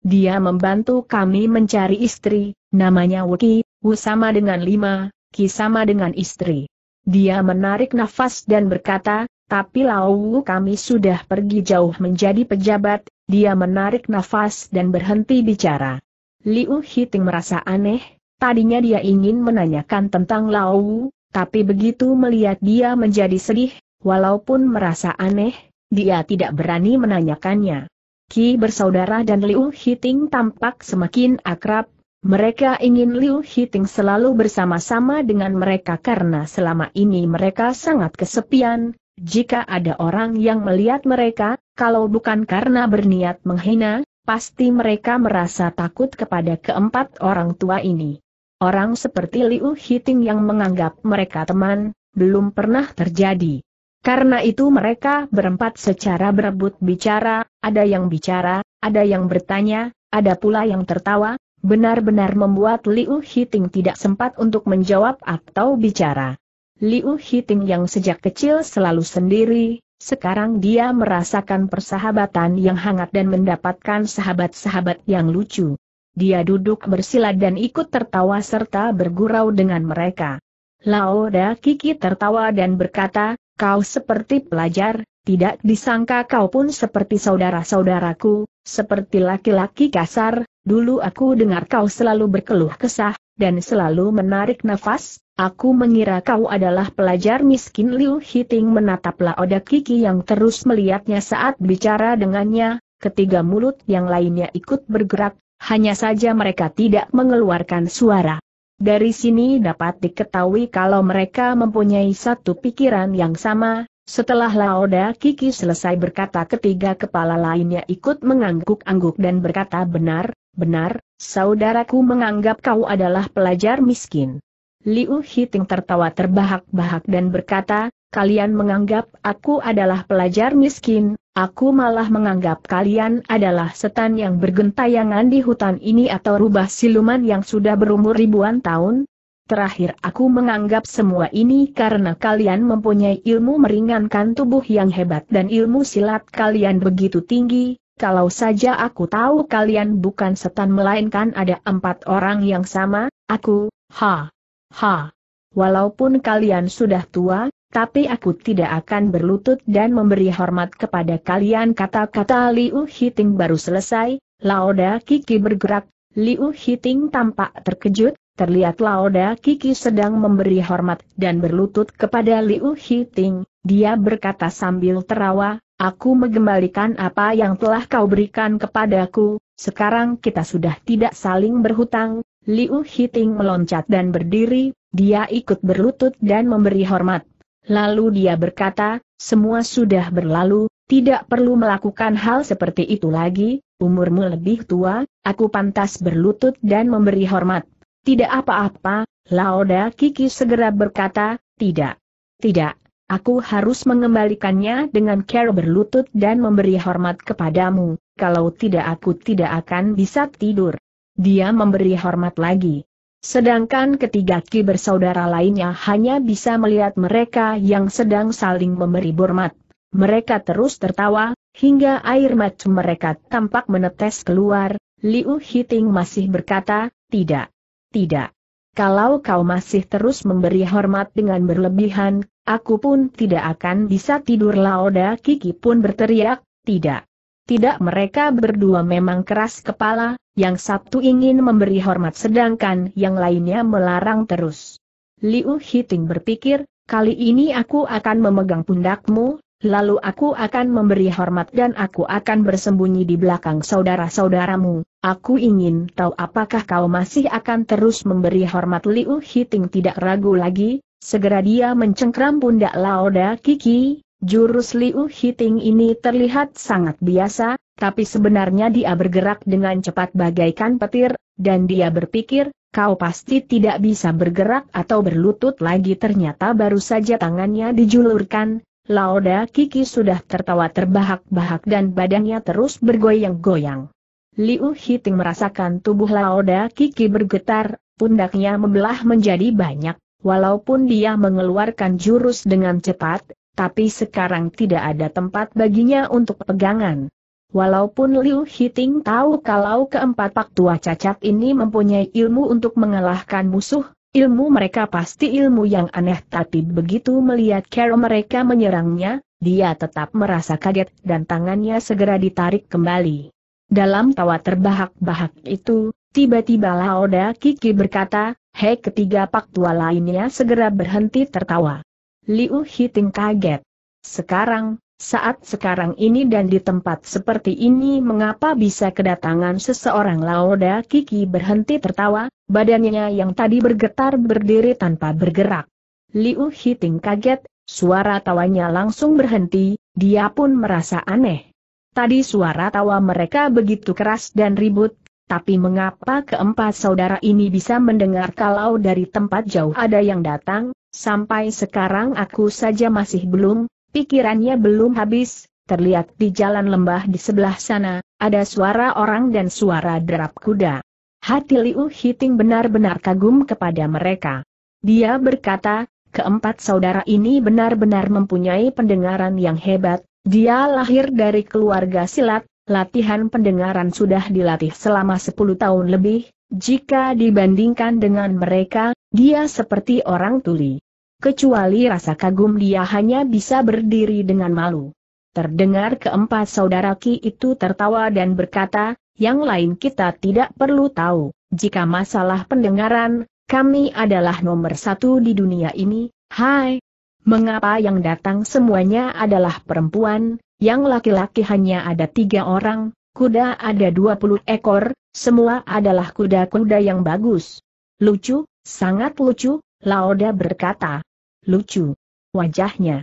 Dia membantu kami mencari istri, namanya Wuki, Wu sama dengan lima, Ki sama dengan istri. Dia menarik nafas dan berkata, tapi Lauwu Wu kami sudah pergi jauh menjadi pejabat, dia menarik nafas dan berhenti bicara. Liu Hiting merasa aneh, tadinya dia ingin menanyakan tentang Lau, tapi begitu melihat dia menjadi sedih, walaupun merasa aneh, dia tidak berani menanyakannya. Ki bersaudara dan Liu Hiting tampak semakin akrab, mereka ingin Liu Hiting selalu bersama-sama dengan mereka karena selama ini mereka sangat kesepian, jika ada orang yang melihat mereka, kalau bukan karena berniat menghina, pasti mereka merasa takut kepada keempat orang tua ini. Orang seperti Liu Hiting yang menganggap mereka teman, belum pernah terjadi. Karena itu mereka berempat secara berebut bicara, ada yang bicara, ada yang bertanya, ada pula yang tertawa, benar-benar membuat Liu Hiting tidak sempat untuk menjawab atau bicara. Liu Hiting yang sejak kecil selalu sendiri, sekarang dia merasakan persahabatan yang hangat dan mendapatkan sahabat-sahabat yang lucu. Dia duduk bersila dan ikut tertawa serta bergurau dengan mereka. Laoda Kiki tertawa dan berkata, kau seperti pelajar, tidak disangka kau pun seperti saudara-saudaraku, seperti laki-laki kasar, dulu aku dengar kau selalu berkeluh kesah, dan selalu menarik nafas, aku mengira kau adalah pelajar miskin Liu Hiting menatap Laoda Kiki yang terus melihatnya saat bicara dengannya, ketiga mulut yang lainnya ikut bergerak, hanya saja mereka tidak mengeluarkan suara. Dari sini dapat diketahui kalau mereka mempunyai satu pikiran yang sama, setelah Laoda Kiki selesai berkata ketiga kepala lainnya ikut mengangguk-angguk dan berkata benar, Benar, saudaraku menganggap kau adalah pelajar miskin. Liu Hiting tertawa terbahak-bahak dan berkata, kalian menganggap aku adalah pelajar miskin, aku malah menganggap kalian adalah setan yang bergentayangan di hutan ini atau rubah siluman yang sudah berumur ribuan tahun. Terakhir aku menganggap semua ini karena kalian mempunyai ilmu meringankan tubuh yang hebat dan ilmu silat kalian begitu tinggi, kalau saja aku tahu kalian bukan setan melainkan ada empat orang yang sama, aku, ha, ha. Walaupun kalian sudah tua, tapi aku tidak akan berlutut dan memberi hormat kepada kalian kata-kata Liu Hiting baru selesai, Laoda Kiki bergerak, Liu Hiting tampak terkejut, terlihat Laoda Kiki sedang memberi hormat dan berlutut kepada Liu Hiting, dia berkata sambil terawa, Aku mengembalikan apa yang telah kau berikan kepadaku, sekarang kita sudah tidak saling berhutang. Liu Hiting meloncat dan berdiri, dia ikut berlutut dan memberi hormat. Lalu dia berkata, semua sudah berlalu, tidak perlu melakukan hal seperti itu lagi, umurmu lebih tua, aku pantas berlutut dan memberi hormat. Tidak apa-apa, Laoda Kiki segera berkata, tidak. Tidak. Aku harus mengembalikannya dengan cara berlutut dan memberi hormat kepadamu, kalau tidak aku tidak akan bisa tidur. Dia memberi hormat lagi. Sedangkan ketiga Ki bersaudara lainnya hanya bisa melihat mereka yang sedang saling memberi hormat. Mereka terus tertawa, hingga air mata mereka tampak menetes keluar, Liu Hiting masih berkata, tidak, tidak. Kalau kau masih terus memberi hormat dengan berlebihan, Aku pun tidak akan bisa tidur Laoda Kiki pun berteriak, tidak. Tidak mereka berdua memang keras kepala, yang satu ingin memberi hormat sedangkan yang lainnya melarang terus. Liu Hiting berpikir, kali ini aku akan memegang pundakmu, Lalu aku akan memberi hormat dan aku akan bersembunyi di belakang saudara-saudaramu. Aku ingin tahu apakah kau masih akan terus memberi hormat Liu Hiting tidak ragu lagi, segera dia mencengkram pundak Laoda Kiki, jurus Liu Hiting ini terlihat sangat biasa, tapi sebenarnya dia bergerak dengan cepat bagaikan petir, dan dia berpikir, kau pasti tidak bisa bergerak atau berlutut lagi ternyata baru saja tangannya dijulurkan, Laoda Kiki sudah tertawa terbahak-bahak dan badannya terus bergoyang-goyang. Liu Hiting merasakan tubuh Laoda Kiki bergetar, pundaknya membelah menjadi banyak, walaupun dia mengeluarkan jurus dengan cepat, tapi sekarang tidak ada tempat baginya untuk pegangan. Walaupun Liu Hiting tahu kalau keempat pak tua cacat ini mempunyai ilmu untuk mengalahkan musuh, Ilmu mereka pasti ilmu yang aneh tapi begitu melihat Carol mereka menyerangnya, dia tetap merasa kaget dan tangannya segera ditarik kembali. Dalam tawa terbahak-bahak itu, tiba-tiba Laoda Kiki berkata, Hei ketiga pak tua lainnya segera berhenti tertawa. Liu Hiting kaget. Sekarang, saat sekarang ini dan di tempat seperti ini mengapa bisa kedatangan seseorang Laoda Kiki berhenti tertawa, badannya yang tadi bergetar berdiri tanpa bergerak. Liu Hiting kaget, suara tawanya langsung berhenti, dia pun merasa aneh. Tadi suara tawa mereka begitu keras dan ribut, tapi mengapa keempat saudara ini bisa mendengar kalau dari tempat jauh ada yang datang, sampai sekarang aku saja masih belum, Pikirannya belum habis, terlihat di jalan lembah di sebelah sana, ada suara orang dan suara derap kuda. Hati Liu Hiting benar-benar kagum kepada mereka. Dia berkata, keempat saudara ini benar-benar mempunyai pendengaran yang hebat, dia lahir dari keluarga silat, latihan pendengaran sudah dilatih selama 10 tahun lebih, jika dibandingkan dengan mereka, dia seperti orang tuli kecuali rasa kagum dia hanya bisa berdiri dengan malu. Terdengar keempat saudara Ki itu tertawa dan berkata, yang lain kita tidak perlu tahu, jika masalah pendengaran, kami adalah nomor satu di dunia ini, hai. Mengapa yang datang semuanya adalah perempuan, yang laki-laki hanya ada tiga orang, kuda ada dua puluh ekor, semua adalah kuda-kuda yang bagus. Lucu, sangat lucu, Laoda berkata lucu. Wajahnya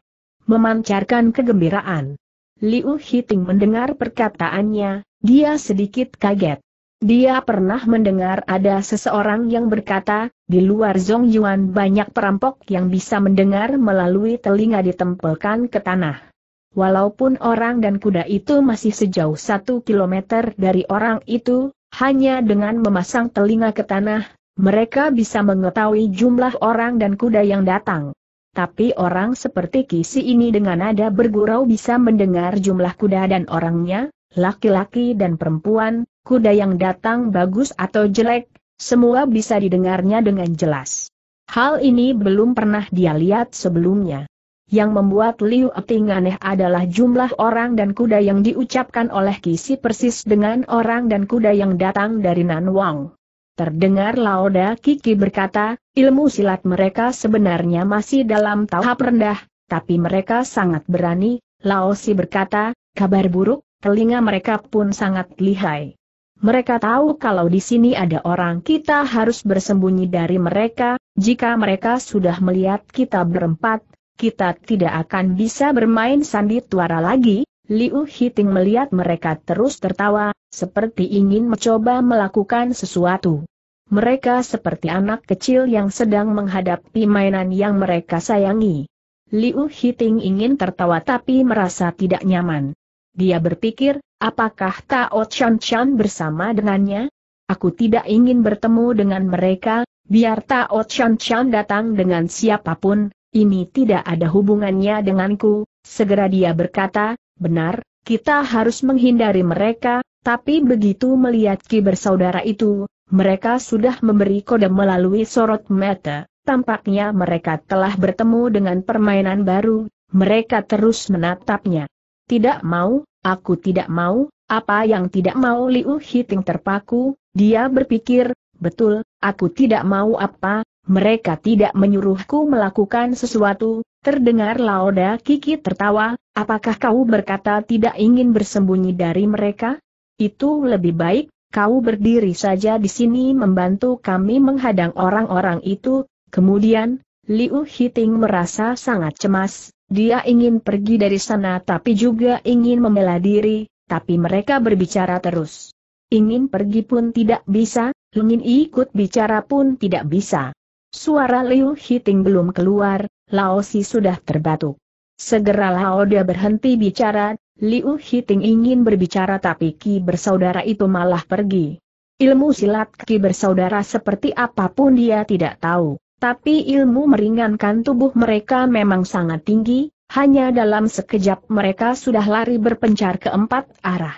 memancarkan kegembiraan. Liu Hiting mendengar perkataannya, dia sedikit kaget. Dia pernah mendengar ada seseorang yang berkata, di luar Yuan banyak perampok yang bisa mendengar melalui telinga ditempelkan ke tanah. Walaupun orang dan kuda itu masih sejauh satu kilometer dari orang itu, hanya dengan memasang telinga ke tanah, mereka bisa mengetahui jumlah orang dan kuda yang datang. Tapi orang seperti Kisi ini dengan nada bergurau bisa mendengar jumlah kuda dan orangnya, laki-laki dan perempuan, kuda yang datang bagus atau jelek, semua bisa didengarnya dengan jelas. Hal ini belum pernah dia lihat sebelumnya. Yang membuat Liu Eting aneh adalah jumlah orang dan kuda yang diucapkan oleh Kisi persis dengan orang dan kuda yang datang dari Nan Wang. Terdengar Laoda Kiki berkata, ilmu silat mereka sebenarnya masih dalam tahap rendah, tapi mereka sangat berani, Laosi berkata, kabar buruk, telinga mereka pun sangat lihai. Mereka tahu kalau di sini ada orang kita harus bersembunyi dari mereka, jika mereka sudah melihat kita berempat, kita tidak akan bisa bermain sandi tuara lagi, Liu Hiting melihat mereka terus tertawa, seperti ingin mencoba melakukan sesuatu. Mereka seperti anak kecil yang sedang menghadapi mainan yang mereka sayangi. Liu Hiting ingin tertawa tapi merasa tidak nyaman. Dia berpikir, apakah Tao Chan Chan bersama dengannya? Aku tidak ingin bertemu dengan mereka, biar Tao Chan Chan datang dengan siapapun, ini tidak ada hubungannya denganku, segera dia berkata, Benar, kita harus menghindari mereka, tapi begitu melihat Ki bersaudara itu, mereka sudah memberi kode melalui sorot mata. Tampaknya mereka telah bertemu dengan permainan baru, mereka terus menatapnya. Tidak mau, aku tidak mau, apa yang tidak mau Liu Hiting terpaku, dia berpikir, betul, aku tidak mau apa, mereka tidak menyuruhku melakukan sesuatu, Terdengar Laoda Kiki tertawa, apakah kau berkata tidak ingin bersembunyi dari mereka? Itu lebih baik, kau berdiri saja di sini membantu kami menghadang orang-orang itu. Kemudian, Liu Hiting merasa sangat cemas, dia ingin pergi dari sana tapi juga ingin membela diri, tapi mereka berbicara terus. Ingin pergi pun tidak bisa, ingin ikut bicara pun tidak bisa. Suara Liu Hiting belum keluar, Lao Si sudah terbatuk. Segera Lao Da berhenti bicara, Liu Hiting ingin berbicara tapi Ki bersaudara itu malah pergi. Ilmu silat Ki bersaudara seperti apapun dia tidak tahu, tapi ilmu meringankan tubuh mereka memang sangat tinggi, hanya dalam sekejap mereka sudah lari berpencar ke empat arah.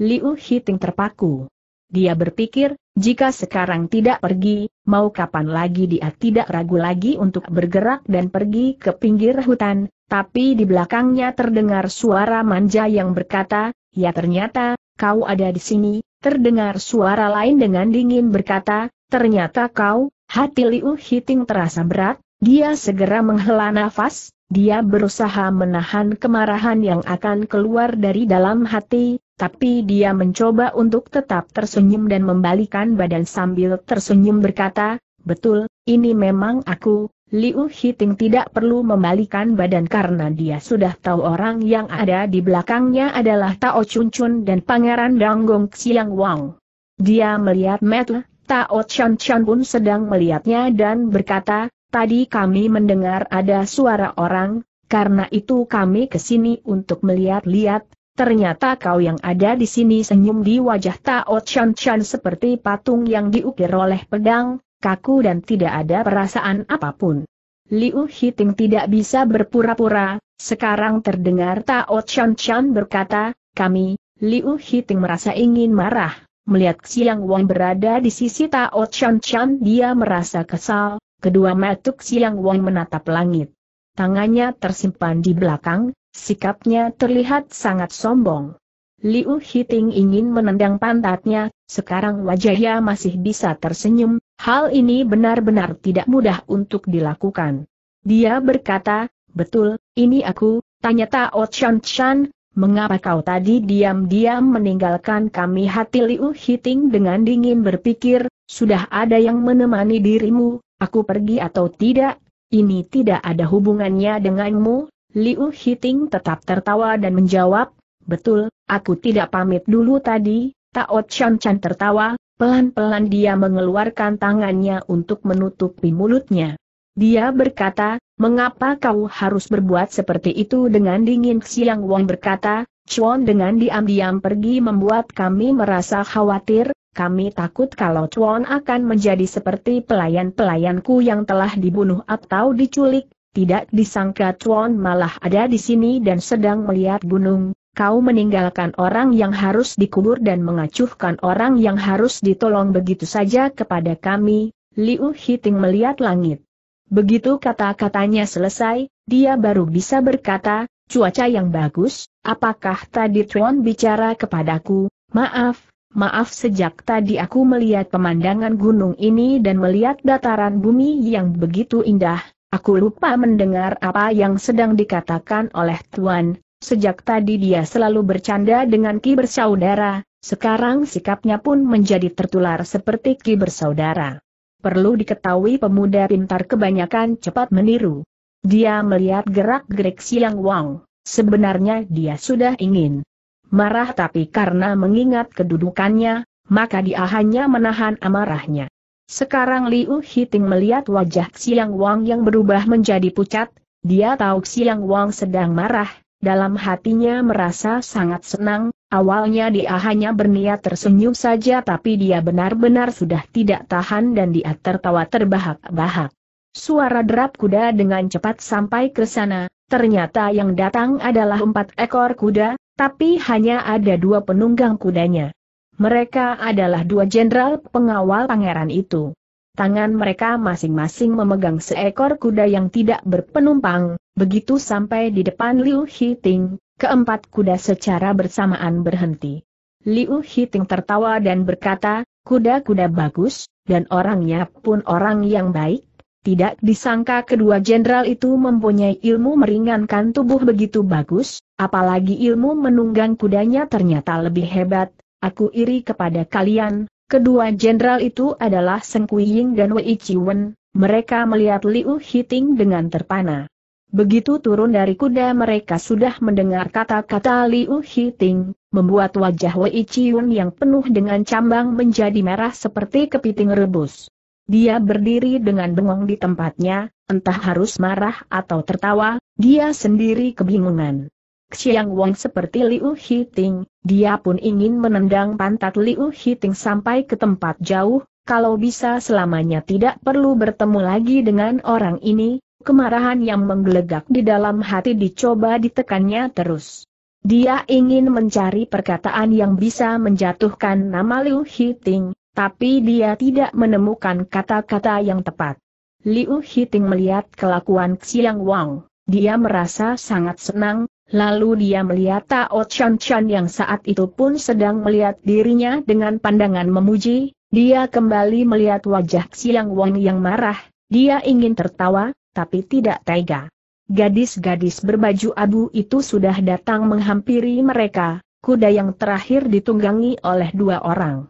Liu Hiting terpaku. Dia berpikir, jika sekarang tidak pergi, mau kapan lagi dia tidak ragu lagi untuk bergerak dan pergi ke pinggir hutan, tapi di belakangnya terdengar suara manja yang berkata, ya ternyata, kau ada di sini, terdengar suara lain dengan dingin berkata, ternyata kau, hati Liu Hiting terasa berat, dia segera menghela nafas, dia berusaha menahan kemarahan yang akan keluar dari dalam hati, tapi dia mencoba untuk tetap tersenyum dan membalikan badan sambil tersenyum berkata, Betul, ini memang aku, Liu Hiting tidak perlu membalikan badan karena dia sudah tahu orang yang ada di belakangnya adalah Tao Chun Chun dan Pangeran Danggong Xiang Wang. Dia melihat Matt, Tao Chun Chun pun sedang melihatnya dan berkata, Tadi kami mendengar ada suara orang, karena itu kami ke sini untuk melihat-lihat, ternyata kau yang ada di sini senyum di wajah Tao Chan Chan seperti patung yang diukir oleh pedang, kaku dan tidak ada perasaan apapun. Liu Hiting tidak bisa berpura-pura, sekarang terdengar Tao Chan Chan berkata, kami, Liu Hiting merasa ingin marah, melihat Xiang Wang berada di sisi Tao Chan Chan dia merasa kesal, Kedua matuk Siang Wong menatap langit. Tangannya tersimpan di belakang, sikapnya terlihat sangat sombong. Liu Hiting ingin menendang pantatnya, sekarang wajahnya masih bisa tersenyum, hal ini benar-benar tidak mudah untuk dilakukan. Dia berkata, betul, ini aku, tanya Tao Chan Chan, mengapa kau tadi diam-diam meninggalkan kami hati Liu Hiting dengan dingin berpikir, sudah ada yang menemani dirimu, Aku pergi atau tidak, ini tidak ada hubungannya denganmu, Liu Hiting tetap tertawa dan menjawab, betul, aku tidak pamit dulu tadi, Tao Chan Chan tertawa, pelan-pelan dia mengeluarkan tangannya untuk menutupi mulutnya. Dia berkata, mengapa kau harus berbuat seperti itu dengan dingin Xiang Wang berkata, Chuan dengan diam-diam pergi membuat kami merasa khawatir, kami takut kalau Chuan akan menjadi seperti pelayan-pelayanku yang telah dibunuh atau diculik. Tidak disangka Chuan malah ada di sini dan sedang melihat gunung. Kau meninggalkan orang yang harus dikubur dan mengacuhkan orang yang harus ditolong begitu saja kepada kami. Liu Hiting melihat langit. Begitu kata-katanya selesai, dia baru bisa berkata, cuaca yang bagus, apakah tadi Chuan bicara kepadaku, maaf, Maaf sejak tadi aku melihat pemandangan gunung ini dan melihat dataran bumi yang begitu indah, aku lupa mendengar apa yang sedang dikatakan oleh Tuan. Sejak tadi dia selalu bercanda dengan Ki bersaudara, sekarang sikapnya pun menjadi tertular seperti Ki bersaudara. Perlu diketahui pemuda pintar kebanyakan cepat meniru. Dia melihat gerak-gerik Siang Wang. Sebenarnya dia sudah ingin marah tapi karena mengingat kedudukannya, maka dia hanya menahan amarahnya. Sekarang Liu Hiting melihat wajah Xiang Wang yang berubah menjadi pucat, dia tahu Xiang Wang sedang marah, dalam hatinya merasa sangat senang, awalnya dia hanya berniat tersenyum saja tapi dia benar-benar sudah tidak tahan dan dia tertawa terbahak-bahak. Suara derap kuda dengan cepat sampai ke sana, ternyata yang datang adalah empat ekor kuda, tapi hanya ada dua penunggang kudanya. Mereka adalah dua jenderal pengawal pangeran itu. Tangan mereka masing-masing memegang seekor kuda yang tidak berpenumpang, begitu sampai di depan Liu Hiting, keempat kuda secara bersamaan berhenti. Liu Hiting tertawa dan berkata, kuda-kuda bagus, dan orangnya pun orang yang baik, tidak disangka kedua jenderal itu mempunyai ilmu meringankan tubuh begitu bagus, apalagi ilmu menunggang kudanya ternyata lebih hebat. Aku iri kepada kalian, kedua jenderal itu adalah Seng Ying dan Wei Chiwen, mereka melihat Liu Hiting dengan terpana. Begitu turun dari kuda mereka sudah mendengar kata-kata Liu Hiting, membuat wajah Wei Chiwen yang penuh dengan cambang menjadi merah seperti kepiting rebus. Dia berdiri dengan bengong di tempatnya, entah harus marah atau tertawa, dia sendiri kebingungan. Xiang Wang seperti Liu Hiting, dia pun ingin menendang pantat Liu Hiting sampai ke tempat jauh, kalau bisa selamanya tidak perlu bertemu lagi dengan orang ini, kemarahan yang menggelegak di dalam hati dicoba ditekannya terus. Dia ingin mencari perkataan yang bisa menjatuhkan nama Liu Hiting, tapi dia tidak menemukan kata-kata yang tepat. Liu Hiting melihat kelakuan Xiang Wang. Dia merasa sangat senang, lalu dia melihat Tao Chan Chan yang saat itu pun sedang melihat dirinya dengan pandangan memuji, dia kembali melihat wajah Xiang Wang yang marah, dia ingin tertawa, tapi tidak tega. Gadis-gadis berbaju abu itu sudah datang menghampiri mereka, kuda yang terakhir ditunggangi oleh dua orang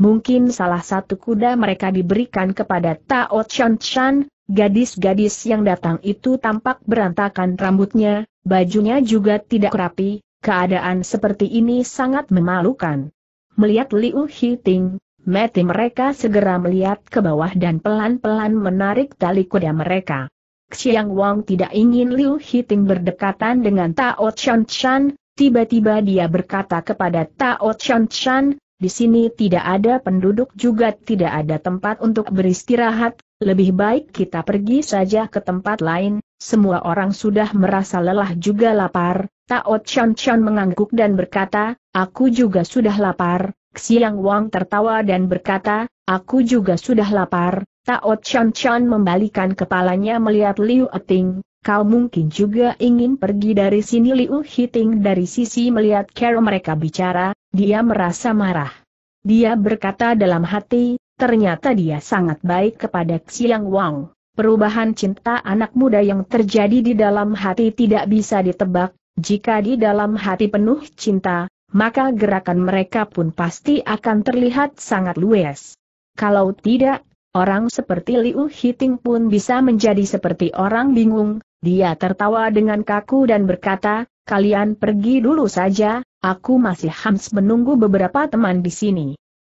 mungkin salah satu kuda mereka diberikan kepada Tao Chan Chan, gadis-gadis yang datang itu tampak berantakan rambutnya, bajunya juga tidak rapi, keadaan seperti ini sangat memalukan. Melihat Liu Hiting, mati mereka segera melihat ke bawah dan pelan-pelan menarik tali kuda mereka. Xiang Wang tidak ingin Liu Hiting berdekatan dengan Tao Chan Chan, tiba-tiba dia berkata kepada Tao Chan Chan, di sini tidak ada penduduk juga tidak ada tempat untuk beristirahat, lebih baik kita pergi saja ke tempat lain, semua orang sudah merasa lelah juga lapar, Tao Chon Chon mengangguk dan berkata, aku juga sudah lapar, Xiang Wang tertawa dan berkata, aku juga sudah lapar, Tao Chon Chon membalikan kepalanya melihat Liu Eting, kau mungkin juga ingin pergi dari sini Liu Hiting dari sisi melihat cara mereka bicara, dia merasa marah. Dia berkata dalam hati, ternyata dia sangat baik kepada Xiang Wang. Perubahan cinta anak muda yang terjadi di dalam hati tidak bisa ditebak, jika di dalam hati penuh cinta, maka gerakan mereka pun pasti akan terlihat sangat luas. Kalau tidak, orang seperti Liu Hiting pun bisa menjadi seperti orang bingung, dia tertawa dengan kaku dan berkata, kalian pergi dulu saja, Aku masih hams menunggu beberapa teman di sini.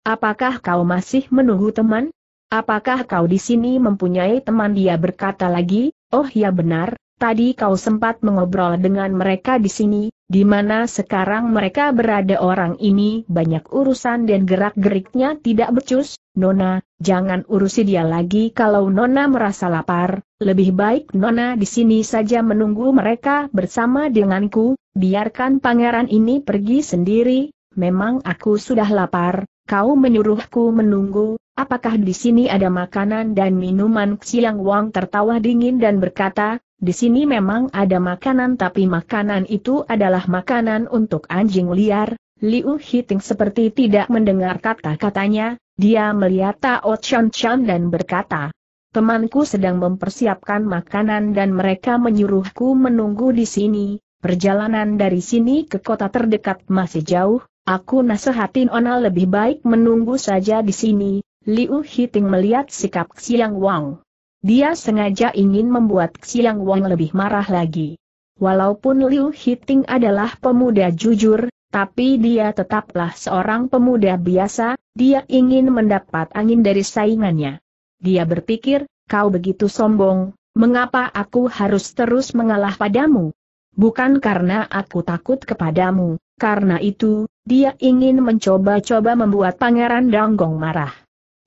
Apakah kau masih menunggu teman? Apakah kau di sini mempunyai teman? Dia berkata lagi, oh ya benar, tadi kau sempat mengobrol dengan mereka di sini, di mana sekarang mereka berada orang ini banyak urusan dan gerak-geriknya tidak becus, Nona, jangan urusi dia lagi kalau Nona merasa lapar, lebih baik Nona di sini saja menunggu mereka bersama denganku, biarkan pangeran ini pergi sendiri, memang aku sudah lapar, kau menyuruhku menunggu, apakah di sini ada makanan dan minuman Siang Wang tertawa dingin dan berkata, di sini memang ada makanan tapi makanan itu adalah makanan untuk anjing liar. Liu Hiting seperti tidak mendengar kata-katanya, dia melihat Tao Chan Chan dan berkata, Temanku sedang mempersiapkan makanan dan mereka menyuruhku menunggu di sini, Perjalanan dari sini ke kota terdekat masih jauh, aku nasihatin Onal lebih baik menunggu saja di sini. Liu Hiting melihat sikap Xiang Wang. Dia sengaja ingin membuat Xiang Wang lebih marah lagi. Walaupun Liu Hiting adalah pemuda jujur, tapi dia tetaplah seorang pemuda biasa, dia ingin mendapat angin dari saingannya. Dia berpikir, kau begitu sombong, mengapa aku harus terus mengalah padamu? bukan karena aku takut kepadamu, karena itu, dia ingin mencoba-coba membuat Pangeran Danggong marah.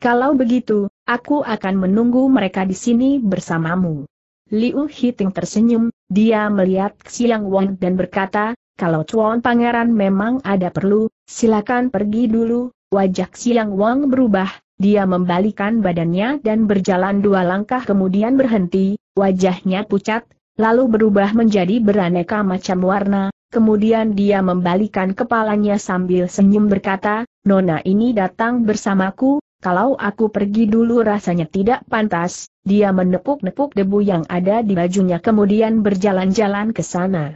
Kalau begitu, aku akan menunggu mereka di sini bersamamu. Liu Hiting tersenyum, dia melihat Xiang Wang dan berkata, kalau Chuan Pangeran memang ada perlu, silakan pergi dulu. Wajah Xiang Wang berubah, dia membalikan badannya dan berjalan dua langkah kemudian berhenti, wajahnya pucat, lalu berubah menjadi beraneka macam warna, kemudian dia membalikan kepalanya sambil senyum berkata, Nona ini datang bersamaku, kalau aku pergi dulu rasanya tidak pantas, dia menepuk-nepuk debu yang ada di bajunya kemudian berjalan-jalan ke sana.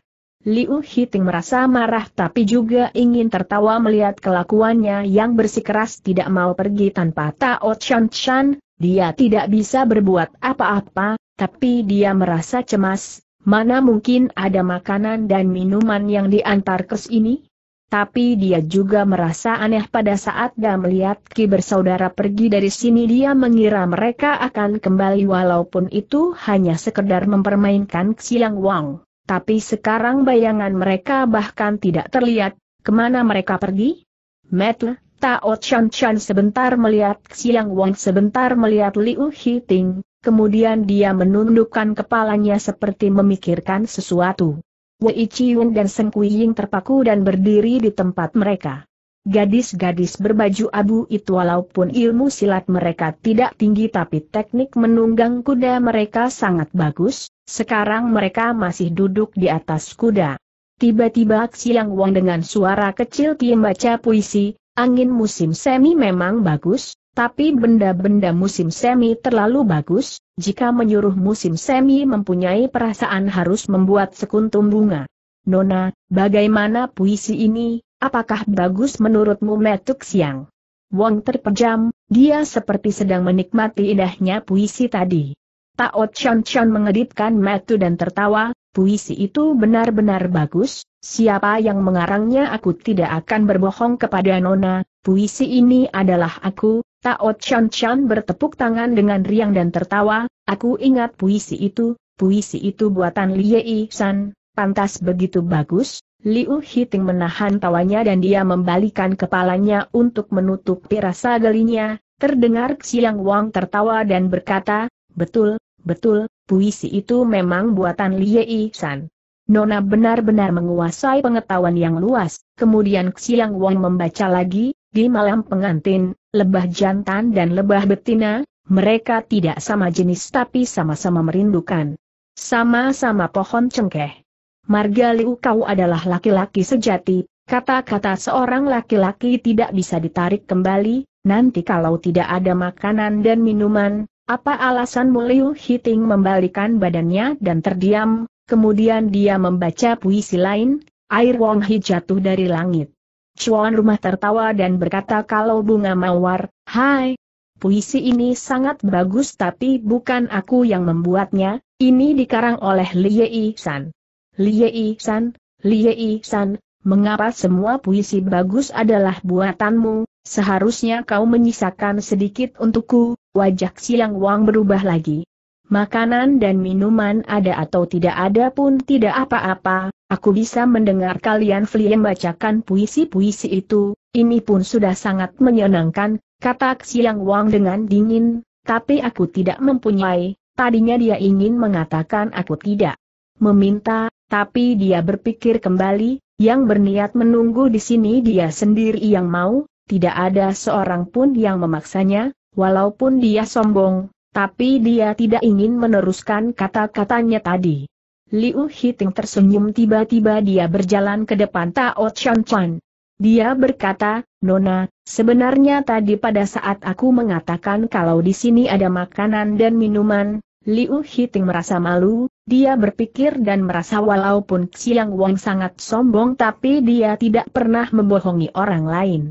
Liu Hiting merasa marah tapi juga ingin tertawa melihat kelakuannya yang bersikeras tidak mau pergi tanpa Tao Chan Chan, dia tidak bisa berbuat apa-apa, tapi dia merasa cemas, mana mungkin ada makanan dan minuman yang diantar ke sini? Tapi dia juga merasa aneh pada saat dia melihat Ki bersaudara pergi dari sini dia mengira mereka akan kembali walaupun itu hanya sekedar mempermainkan silang Wang. Tapi sekarang bayangan mereka bahkan tidak terlihat, kemana mereka pergi? Metle, Tao Chan Chan sebentar melihat Xiang Wang sebentar melihat Liu Hiting, kemudian dia menundukkan kepalanya seperti memikirkan sesuatu. Wei Chiyun dan Seng Ying terpaku dan berdiri di tempat mereka. Gadis-gadis berbaju abu itu walaupun ilmu silat mereka tidak tinggi tapi teknik menunggang kuda mereka sangat bagus, sekarang mereka masih duduk di atas kuda. Tiba-tiba Xiang Wang dengan suara kecil baca puisi, Angin musim semi memang bagus, tapi benda-benda musim semi terlalu bagus, jika menyuruh musim semi mempunyai perasaan harus membuat sekuntum bunga. Nona, bagaimana puisi ini, apakah bagus menurutmu Metuk Siang? Wong terpejam, dia seperti sedang menikmati indahnya puisi tadi. Taot Chon Chon mengedipkan metu dan tertawa, puisi itu benar-benar bagus, Siapa yang mengarangnya aku tidak akan berbohong kepada Nona, puisi ini adalah aku, Tao Chan Chan bertepuk tangan dengan riang dan tertawa, aku ingat puisi itu, puisi itu buatan Lie San, pantas begitu bagus, Liu Hiting menahan tawanya dan dia membalikan kepalanya untuk menutup pirasa gelinya, terdengar Xiang Wang tertawa dan berkata, betul, betul, puisi itu memang buatan Lie San. Nona benar-benar menguasai pengetahuan yang luas, kemudian Xiang Wang membaca lagi, di malam pengantin, lebah jantan dan lebah betina, mereka tidak sama jenis tapi sama-sama merindukan. Sama-sama pohon cengkeh. Marga Liu kau adalah laki-laki sejati, kata-kata seorang laki-laki tidak bisa ditarik kembali, nanti kalau tidak ada makanan dan minuman, apa alasan Liu Hiting membalikan badannya dan terdiam, Kemudian dia membaca puisi lain, air Wong Hi jatuh dari langit. Chuan rumah tertawa dan berkata kalau bunga mawar, hai, puisi ini sangat bagus tapi bukan aku yang membuatnya, ini dikarang oleh Li Yi San. Lie Yi San, San, mengapa semua puisi bagus adalah buatanmu, seharusnya kau menyisakan sedikit untukku, wajah Siang Wang berubah lagi makanan dan minuman ada atau tidak ada pun tidak apa-apa, aku bisa mendengar kalian Flie membacakan puisi-puisi itu, ini pun sudah sangat menyenangkan, kata Xiang Wang dengan dingin, tapi aku tidak mempunyai, tadinya dia ingin mengatakan aku tidak meminta, tapi dia berpikir kembali, yang berniat menunggu di sini dia sendiri yang mau, tidak ada seorang pun yang memaksanya, walaupun dia sombong, tapi dia tidak ingin meneruskan kata-katanya tadi. Liu Hiting tersenyum tiba-tiba dia berjalan ke depan Tao Chan Chan. Dia berkata, Nona, sebenarnya tadi pada saat aku mengatakan kalau di sini ada makanan dan minuman, Liu Hiting merasa malu, dia berpikir dan merasa walaupun Xiang Wang sangat sombong tapi dia tidak pernah membohongi orang lain.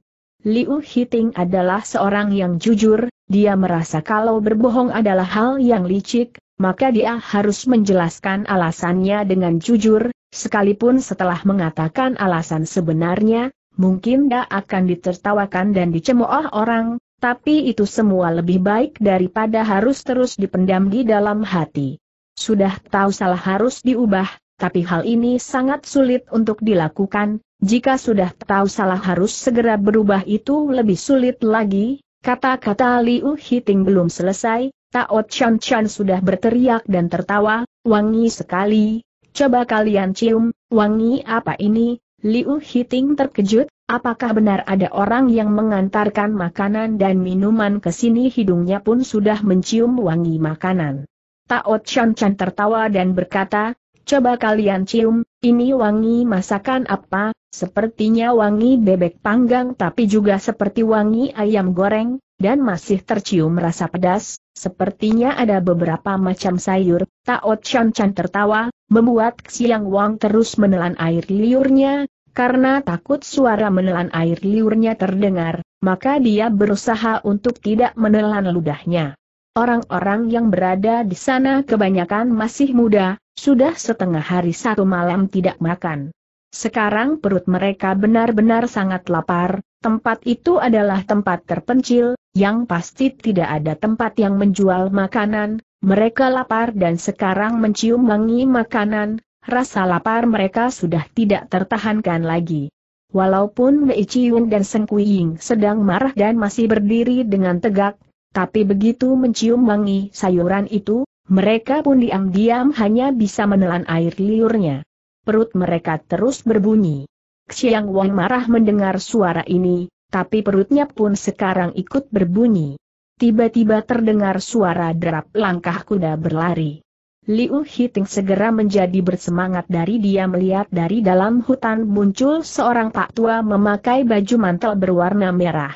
Liu Hiting adalah seorang yang jujur, dia merasa kalau berbohong adalah hal yang licik, maka dia harus menjelaskan alasannya dengan jujur, sekalipun setelah mengatakan alasan sebenarnya, mungkin dia akan ditertawakan dan dicemooh orang, tapi itu semua lebih baik daripada harus terus dipendam di dalam hati. Sudah tahu salah harus diubah, tapi hal ini sangat sulit untuk dilakukan, jika sudah tahu salah harus segera berubah itu lebih sulit lagi, Kata-kata Liu Hiting belum selesai, Tao Chan Chan sudah berteriak dan tertawa, wangi sekali, coba kalian cium, wangi apa ini? Liu Hiting terkejut, apakah benar ada orang yang mengantarkan makanan dan minuman ke sini hidungnya pun sudah mencium wangi makanan. Tao Chan Chan tertawa dan berkata, coba kalian cium, ini wangi masakan apa, Sepertinya wangi bebek panggang tapi juga seperti wangi ayam goreng, dan masih tercium rasa pedas, sepertinya ada beberapa macam sayur, Taot Chan Chan tertawa, membuat Xiang Wang terus menelan air liurnya, karena takut suara menelan air liurnya terdengar, maka dia berusaha untuk tidak menelan ludahnya. Orang-orang yang berada di sana kebanyakan masih muda, sudah setengah hari satu malam tidak makan. Sekarang perut mereka benar-benar sangat lapar, tempat itu adalah tempat terpencil, yang pasti tidak ada tempat yang menjual makanan, mereka lapar dan sekarang mencium wangi makanan, rasa lapar mereka sudah tidak tertahankan lagi. Walaupun Mei Chiun dan Seng Ying sedang marah dan masih berdiri dengan tegak, tapi begitu mencium wangi sayuran itu, mereka pun diam-diam hanya bisa menelan air liurnya perut mereka terus berbunyi. Xiang Wang marah mendengar suara ini, tapi perutnya pun sekarang ikut berbunyi. Tiba-tiba terdengar suara derap langkah kuda berlari. Liu Hiting segera menjadi bersemangat dari dia melihat dari dalam hutan muncul seorang pak tua memakai baju mantel berwarna merah.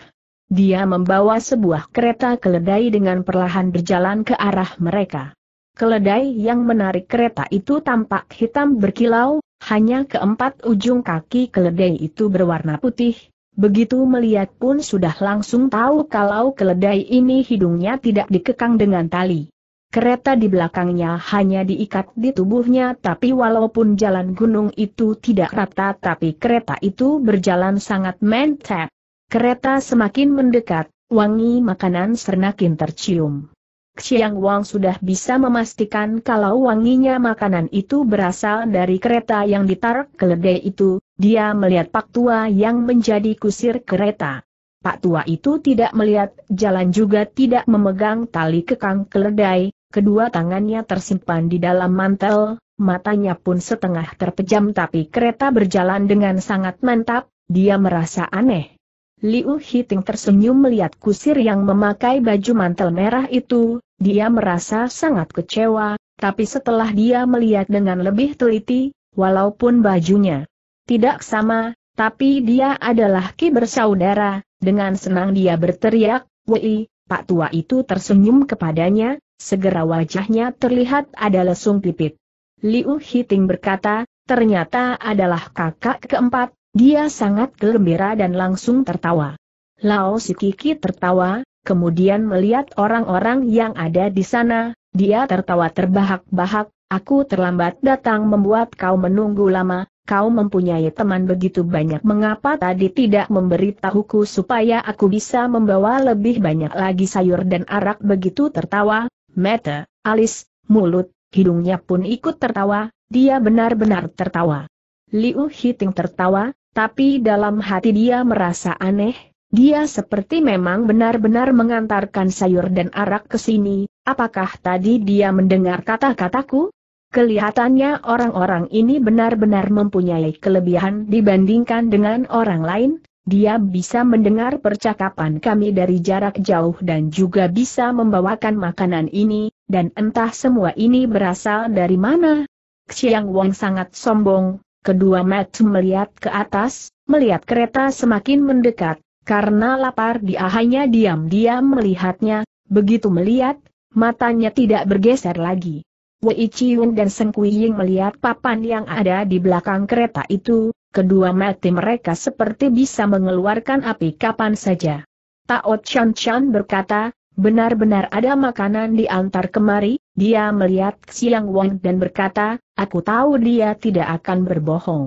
Dia membawa sebuah kereta keledai dengan perlahan berjalan ke arah mereka. Keledai yang menarik kereta itu tampak hitam berkilau, hanya keempat ujung kaki keledai itu berwarna putih. Begitu melihat pun sudah langsung tahu kalau keledai ini hidungnya tidak dikekang dengan tali. Kereta di belakangnya hanya diikat di tubuhnya tapi walaupun jalan gunung itu tidak rata tapi kereta itu berjalan sangat mantap. Kereta semakin mendekat, wangi makanan sernakin tercium. Xiang Wang sudah bisa memastikan kalau wanginya makanan itu berasal dari kereta yang ditarik keledai itu, dia melihat Pak Tua yang menjadi kusir kereta. Pak Tua itu tidak melihat jalan juga tidak memegang tali kekang keledai, kedua tangannya tersimpan di dalam mantel, matanya pun setengah terpejam tapi kereta berjalan dengan sangat mantap, dia merasa aneh. Liu Hiting tersenyum melihat kusir yang memakai baju mantel merah itu, dia merasa sangat kecewa, tapi setelah dia melihat dengan lebih teliti, walaupun bajunya tidak sama, tapi dia adalah ki bersaudara, dengan senang dia berteriak, Wei, Pak Tua itu tersenyum kepadanya, segera wajahnya terlihat ada lesung pipit. Liu Hiting berkata, ternyata adalah kakak keempat, dia sangat gembira dan langsung tertawa. Lao Kiki tertawa, kemudian melihat orang-orang yang ada di sana, dia tertawa terbahak-bahak, aku terlambat datang membuat kau menunggu lama, kau mempunyai teman begitu banyak mengapa tadi tidak memberitahuku supaya aku bisa membawa lebih banyak lagi sayur dan arak begitu tertawa, mata, alis, mulut, hidungnya pun ikut tertawa, dia benar-benar tertawa. Liu Hiting tertawa, tapi dalam hati dia merasa aneh, dia seperti memang benar-benar mengantarkan sayur dan arak ke sini, apakah tadi dia mendengar kata-kataku? Kelihatannya orang-orang ini benar-benar mempunyai kelebihan dibandingkan dengan orang lain, dia bisa mendengar percakapan kami dari jarak jauh dan juga bisa membawakan makanan ini, dan entah semua ini berasal dari mana. Xiang Wong sangat sombong, Kedua Matt melihat ke atas, melihat kereta semakin mendekat, karena lapar dia hanya diam-diam melihatnya, begitu melihat, matanya tidak bergeser lagi. Wei Chiyun dan Seng Ying melihat papan yang ada di belakang kereta itu, kedua mati mereka seperti bisa mengeluarkan api kapan saja. Tao Chan Chan berkata, benar-benar ada makanan diantar kemari, dia melihat Xiang Wang dan berkata, aku tahu dia tidak akan berbohong.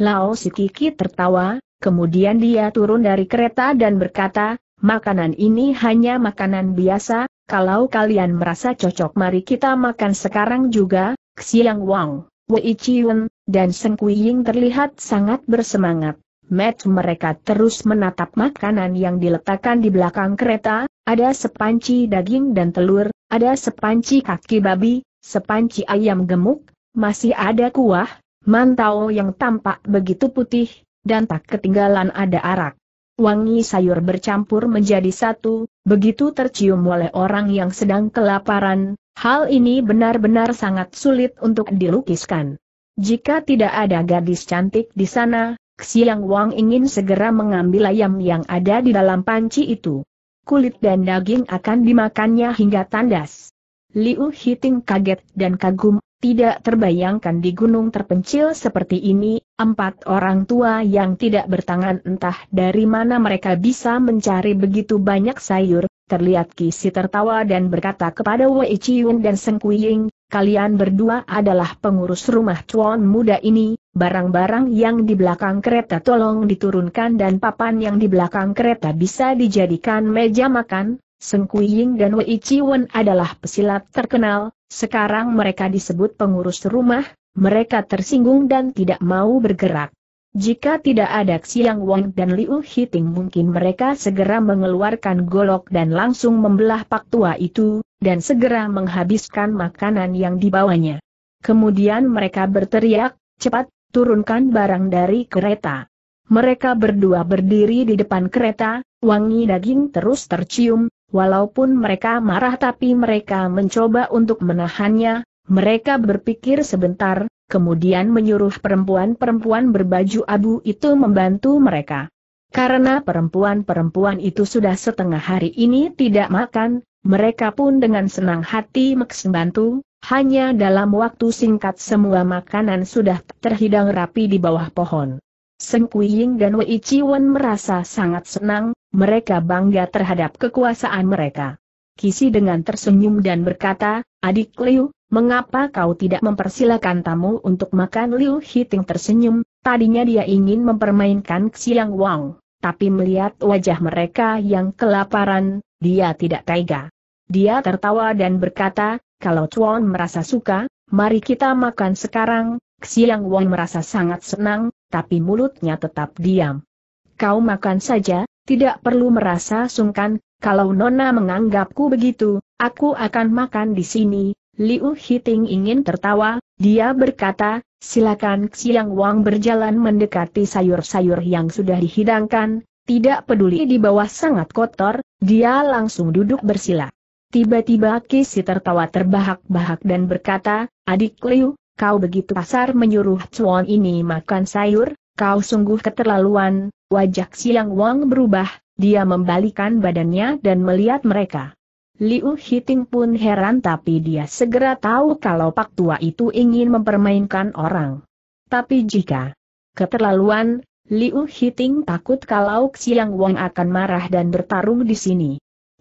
Lao Sikiki tertawa, kemudian dia turun dari kereta dan berkata, makanan ini hanya makanan biasa, kalau kalian merasa cocok mari kita makan sekarang juga, Xiang Wang, Wei Chiyun, dan Seng Kuying terlihat sangat bersemangat. Met mereka terus menatap makanan yang diletakkan di belakang kereta, ada sepanci daging dan telur, ada sepanci kaki babi, sepanci ayam gemuk, masih ada kuah, mantau yang tampak begitu putih, dan tak ketinggalan ada arak. Wangi sayur bercampur menjadi satu, begitu tercium oleh orang yang sedang kelaparan, hal ini benar-benar sangat sulit untuk dilukiskan. Jika tidak ada gadis cantik di sana, Xiang Wang ingin segera mengambil ayam yang ada di dalam panci itu. Kulit dan daging akan dimakannya hingga tandas. Liu Hiting kaget dan kagum, tidak terbayangkan di gunung terpencil seperti ini, empat orang tua yang tidak bertangan entah dari mana mereka bisa mencari begitu banyak sayur, Terlihat Kisi tertawa dan berkata kepada Wei Chiyun dan Seng Kuying, kalian berdua adalah pengurus rumah cuan muda ini, barang-barang yang di belakang kereta tolong diturunkan dan papan yang di belakang kereta bisa dijadikan meja makan, Seng dan Wei Chiwen adalah pesilat terkenal, sekarang mereka disebut pengurus rumah, mereka tersinggung dan tidak mau bergerak. Jika tidak ada Xiang Wang dan Liu Hiting mungkin mereka segera mengeluarkan golok dan langsung membelah pak tua itu, dan segera menghabiskan makanan yang dibawanya. Kemudian mereka berteriak, cepat, turunkan barang dari kereta. Mereka berdua berdiri di depan kereta, wangi daging terus tercium, walaupun mereka marah tapi mereka mencoba untuk menahannya, mereka berpikir sebentar, kemudian menyuruh perempuan-perempuan berbaju abu itu membantu mereka. Karena perempuan-perempuan itu sudah setengah hari ini tidak makan, mereka pun dengan senang hati membantu, hanya dalam waktu singkat semua makanan sudah terhidang rapi di bawah pohon. Seng Ying dan Wei Chiwen merasa sangat senang, mereka bangga terhadap kekuasaan mereka. Kisi dengan tersenyum dan berkata, Adik Liu, mengapa kau tidak mempersilakan tamu untuk makan Liu Hiting tersenyum, tadinya dia ingin mempermainkan Xiang Wang, tapi melihat wajah mereka yang kelaparan, dia tidak tega. Dia tertawa dan berkata, kalau Chuan merasa suka, mari kita makan sekarang, Xiang Wang merasa sangat senang, tapi mulutnya tetap diam. Kau makan saja, tidak perlu merasa sungkan, kalau Nona menganggapku begitu, aku akan makan di sini. Liu Hiting ingin tertawa, dia berkata, silakan Xiang Wang berjalan mendekati sayur-sayur yang sudah dihidangkan, tidak peduli di bawah sangat kotor, dia langsung duduk bersila. Tiba-tiba Kisi tertawa terbahak-bahak dan berkata, Adik Liu, kau begitu kasar menyuruh Cuan ini makan sayur, kau sungguh keterlaluan, wajah Siang Wang berubah, dia membalikan badannya dan melihat mereka. Liu Hiting pun heran tapi dia segera tahu kalau Pak Tua itu ingin mempermainkan orang. Tapi jika keterlaluan, Liu Hiting takut kalau Xiang Wang akan marah dan bertarung di sini.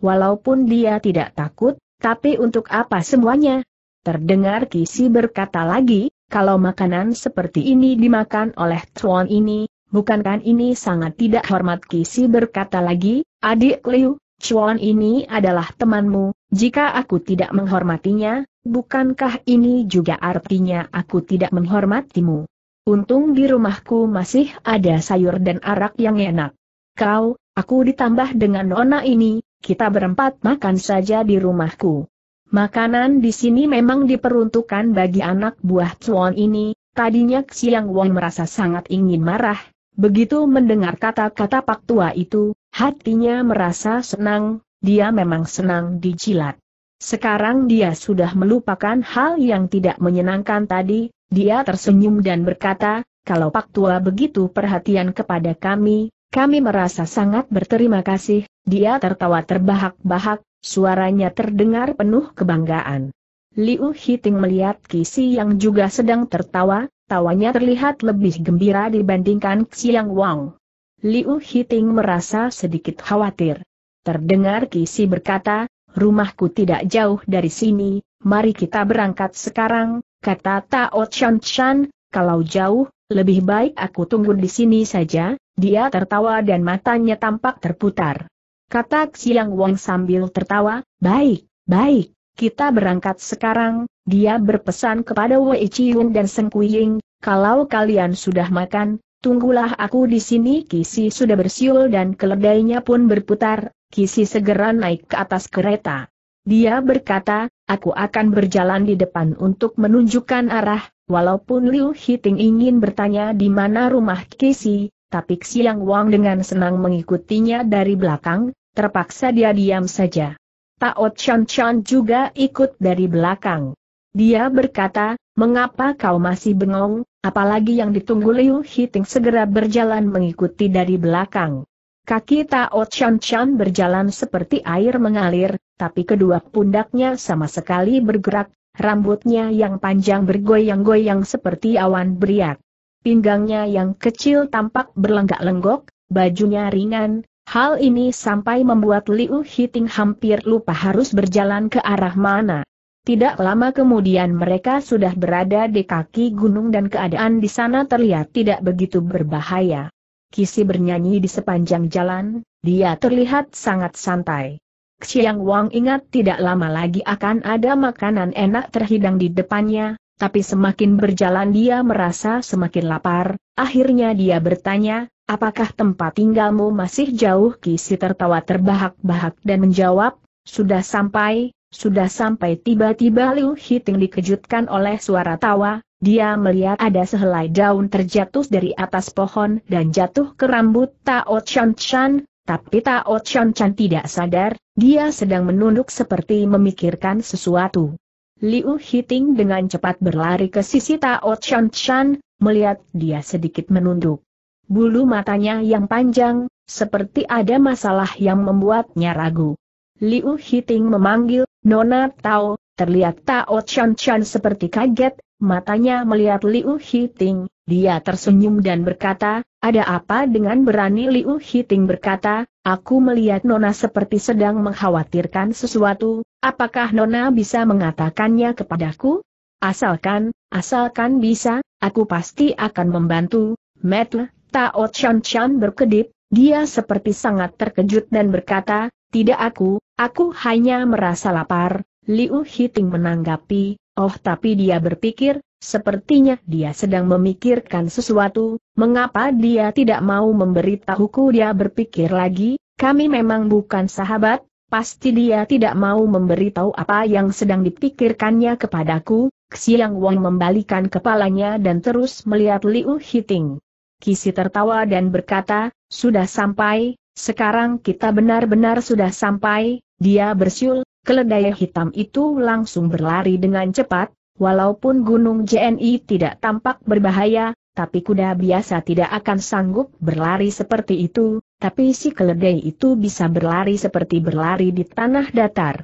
Walaupun dia tidak takut, tapi untuk apa semuanya? Terdengar Kisi berkata lagi, kalau makanan seperti ini dimakan oleh Chuan ini, bukankah ini sangat tidak hormat Kisi berkata lagi, adik Liu, Chuan ini adalah temanmu, jika aku tidak menghormatinya, bukankah ini juga artinya aku tidak menghormatimu? Untung di rumahku masih ada sayur dan arak yang enak. Kau, aku ditambah dengan nona ini, kita berempat makan saja di rumahku. Makanan di sini memang diperuntukkan bagi anak buah Cuan ini, tadinya Xiang Wong merasa sangat ingin marah, begitu mendengar kata-kata Pak Tua itu, hatinya merasa senang, dia memang senang dijilat. Sekarang dia sudah melupakan hal yang tidak menyenangkan tadi, dia tersenyum dan berkata, kalau Pak Tua begitu perhatian kepada kami, kami merasa sangat berterima kasih, dia tertawa terbahak-bahak, suaranya terdengar penuh kebanggaan. Liu Hiting melihat Kisi yang juga sedang tertawa, tawanya terlihat lebih gembira dibandingkan Xiang Wang. Liu Hiting merasa sedikit khawatir. Terdengar Kisi berkata, rumahku tidak jauh dari sini, mari kita berangkat sekarang, kata Tao Chan Chan, kalau jauh, lebih baik aku tunggu di sini saja, dia tertawa dan matanya tampak terputar. Kata Xiang Wang sambil tertawa, baik, baik, kita berangkat sekarang, dia berpesan kepada Wei Chiyun dan Seng Kuying, kalau kalian sudah makan, tunggulah aku di sini Kisi sudah bersiul dan keledainya pun berputar, Kisi segera naik ke atas kereta. Dia berkata, aku akan berjalan di depan untuk menunjukkan arah, walaupun Liu Hiting ingin bertanya di mana rumah Kisi, tapi Xiang Wang dengan senang mengikutinya dari belakang, terpaksa dia diam saja. Tao Chan Chan juga ikut dari belakang. Dia berkata, mengapa kau masih bengong, apalagi yang ditunggu Liu Hiting segera berjalan mengikuti dari belakang. Kaki Tao Chan Chan berjalan seperti air mengalir, tapi kedua pundaknya sama sekali bergerak, rambutnya yang panjang bergoyang-goyang seperti awan beriak pinggangnya yang kecil tampak berlenggak-lenggok, bajunya ringan, hal ini sampai membuat Liu Hiting hampir lupa harus berjalan ke arah mana. Tidak lama kemudian mereka sudah berada di kaki gunung dan keadaan di sana terlihat tidak begitu berbahaya. Kisi bernyanyi di sepanjang jalan, dia terlihat sangat santai. Xiang Wang ingat tidak lama lagi akan ada makanan enak terhidang di depannya, tapi semakin berjalan dia merasa semakin lapar, akhirnya dia bertanya, apakah tempat tinggalmu masih jauh Kisi tertawa terbahak-bahak dan menjawab, sudah sampai, sudah sampai tiba-tiba Liu Hiting dikejutkan oleh suara tawa, dia melihat ada sehelai daun terjatuh dari atas pohon dan jatuh ke rambut Tao Chan Chan, tapi Tao Chan Chan tidak sadar, dia sedang menunduk seperti memikirkan sesuatu. Liu Hiting dengan cepat berlari ke sisi Tao Chan Chan, melihat dia sedikit menunduk. Bulu matanya yang panjang, seperti ada masalah yang membuatnya ragu. Liu Hiting memanggil, Nona Tao, terlihat Tao Chan Chan seperti kaget, matanya melihat Liu Hiting, dia tersenyum dan berkata, ada apa dengan berani Liu Hiting berkata, aku melihat Nona seperti sedang mengkhawatirkan sesuatu, Apakah Nona bisa mengatakannya kepadaku? Asalkan, asalkan bisa, aku pasti akan membantu, Metle, Tao Chan Chan berkedip, dia seperti sangat terkejut dan berkata, tidak aku, aku hanya merasa lapar, Liu Hiting menanggapi, oh tapi dia berpikir, sepertinya dia sedang memikirkan sesuatu, mengapa dia tidak mau memberitahuku dia berpikir lagi, kami memang bukan sahabat, Pasti dia tidak mau memberitahu apa yang sedang dipikirkannya kepadaku, Xiang Wang membalikan kepalanya dan terus melihat Liu Hiting. Kisi tertawa dan berkata, sudah sampai, sekarang kita benar-benar sudah sampai, dia bersiul, keledai hitam itu langsung berlari dengan cepat, walaupun gunung JNI tidak tampak berbahaya, tapi kuda biasa tidak akan sanggup berlari seperti itu, tapi si keledai itu bisa berlari seperti berlari di tanah datar.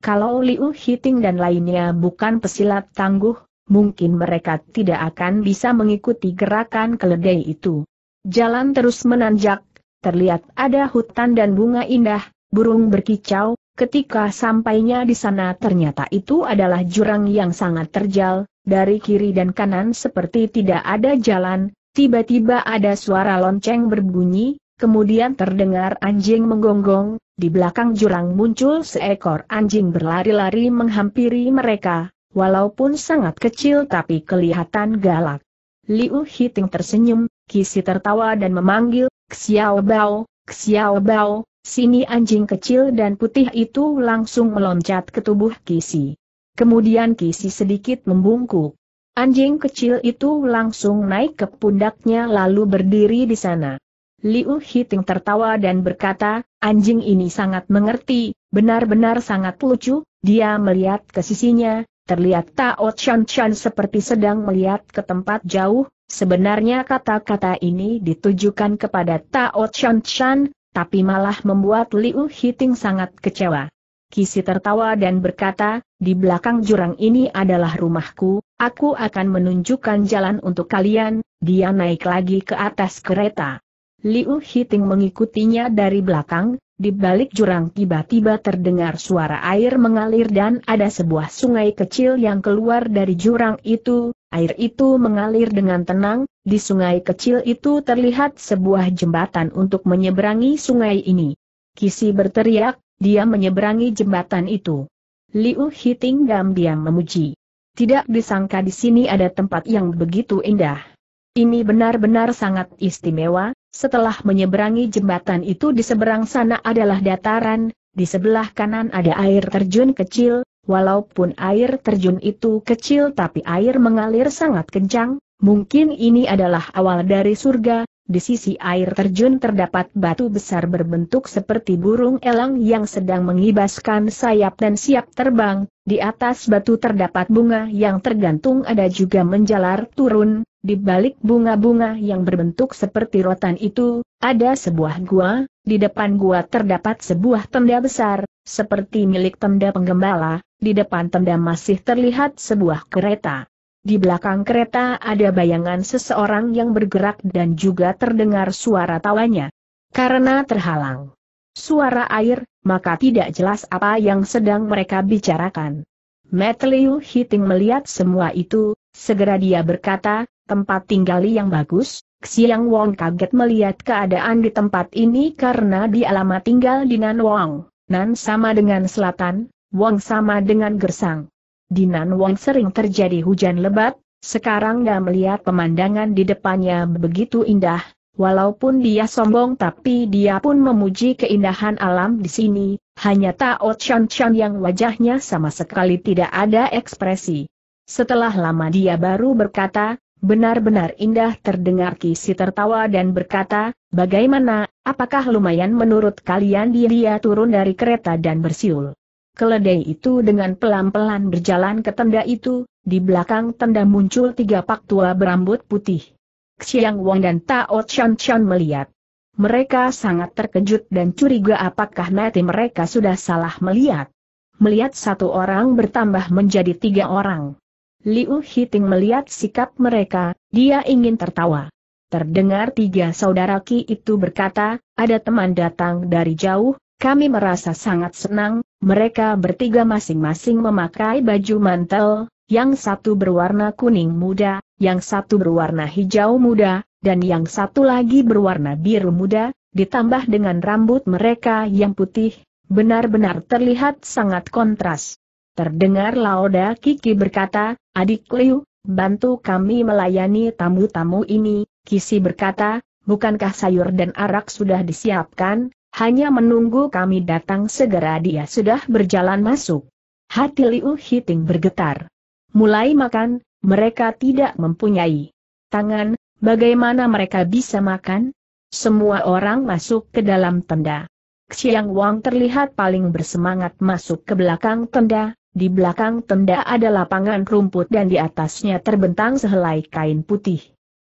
Kalau Liu Hiting dan lainnya bukan pesilat tangguh, mungkin mereka tidak akan bisa mengikuti gerakan keledai itu. Jalan terus menanjak, terlihat ada hutan dan bunga indah, burung berkicau, ketika sampainya di sana ternyata itu adalah jurang yang sangat terjal, dari kiri dan kanan seperti tidak ada jalan, tiba-tiba ada suara lonceng berbunyi, Kemudian terdengar anjing menggonggong, di belakang jurang muncul seekor anjing berlari-lari menghampiri mereka, walaupun sangat kecil tapi kelihatan galak. Liu Hiting tersenyum, Kisi tertawa dan memanggil, Xiao Bao, Xiao Bao, sini anjing kecil dan putih itu langsung meloncat ke tubuh Kisi. Kemudian Kisi sedikit membungkuk. Anjing kecil itu langsung naik ke pundaknya lalu berdiri di sana. Liu Hiting tertawa dan berkata, anjing ini sangat mengerti, benar-benar sangat lucu, dia melihat ke sisinya, terlihat Tao Chan Chan seperti sedang melihat ke tempat jauh, sebenarnya kata-kata ini ditujukan kepada Tao Chan Chan, tapi malah membuat Liu Hiting sangat kecewa. Kisi tertawa dan berkata, di belakang jurang ini adalah rumahku, aku akan menunjukkan jalan untuk kalian, dia naik lagi ke atas kereta. Liu Hiting mengikutinya dari belakang, di balik jurang tiba-tiba terdengar suara air mengalir dan ada sebuah sungai kecil yang keluar dari jurang itu, air itu mengalir dengan tenang, di sungai kecil itu terlihat sebuah jembatan untuk menyeberangi sungai ini. Kisi berteriak, dia menyeberangi jembatan itu. Liu Hiting diam-diam memuji. Tidak disangka di sini ada tempat yang begitu indah. Ini benar-benar sangat istimewa, setelah menyeberangi jembatan itu di seberang sana adalah dataran, di sebelah kanan ada air terjun kecil, walaupun air terjun itu kecil tapi air mengalir sangat kencang, mungkin ini adalah awal dari surga, di sisi air terjun terdapat batu besar berbentuk seperti burung elang yang sedang mengibaskan sayap dan siap terbang, di atas batu terdapat bunga yang tergantung ada juga menjalar turun, di balik bunga-bunga yang berbentuk seperti rotan itu, ada sebuah gua, di depan gua terdapat sebuah tenda besar, seperti milik tenda penggembala, di depan tenda masih terlihat sebuah kereta. Di belakang kereta ada bayangan seseorang yang bergerak dan juga terdengar suara tawanya. Karena terhalang suara air, maka tidak jelas apa yang sedang mereka bicarakan. Matthew Hitting melihat semua itu, segera dia berkata, tempat tinggal yang bagus, Xiang Wong kaget melihat keadaan di tempat ini karena di alamat tinggal di Nan Wong. Nan sama dengan selatan, Wong sama dengan gersang. Di Nan Wong sering terjadi hujan lebat, sekarang dia melihat pemandangan di depannya begitu indah, walaupun dia sombong tapi dia pun memuji keindahan alam di sini, hanya Tao Chan Chan yang wajahnya sama sekali tidak ada ekspresi. Setelah lama dia baru berkata, Benar-benar indah terdengar Kisi tertawa dan berkata, bagaimana, apakah lumayan menurut kalian dia, dia turun dari kereta dan bersiul. Keledai itu dengan pelan-pelan berjalan ke tenda itu, di belakang tenda muncul tiga pak tua berambut putih. Xiang Wang dan Tao Chan Chan melihat. Mereka sangat terkejut dan curiga apakah nanti mereka sudah salah melihat. Melihat satu orang bertambah menjadi tiga orang. Liu Hiting melihat sikap mereka, dia ingin tertawa. Terdengar tiga saudara Ki itu berkata, ada teman datang dari jauh, kami merasa sangat senang, mereka bertiga masing-masing memakai baju mantel, yang satu berwarna kuning muda, yang satu berwarna hijau muda, dan yang satu lagi berwarna biru muda, ditambah dengan rambut mereka yang putih, benar-benar terlihat sangat kontras. Terdengar Laoda Kiki berkata, Adik Liu, bantu kami melayani tamu-tamu ini, Kisi berkata, bukankah sayur dan arak sudah disiapkan, hanya menunggu kami datang segera dia sudah berjalan masuk. Hati Liu Hiting bergetar. Mulai makan, mereka tidak mempunyai tangan, bagaimana mereka bisa makan? Semua orang masuk ke dalam tenda. Xiang Wang terlihat paling bersemangat masuk ke belakang tenda, di belakang tenda ada lapangan rumput dan di atasnya terbentang sehelai kain putih.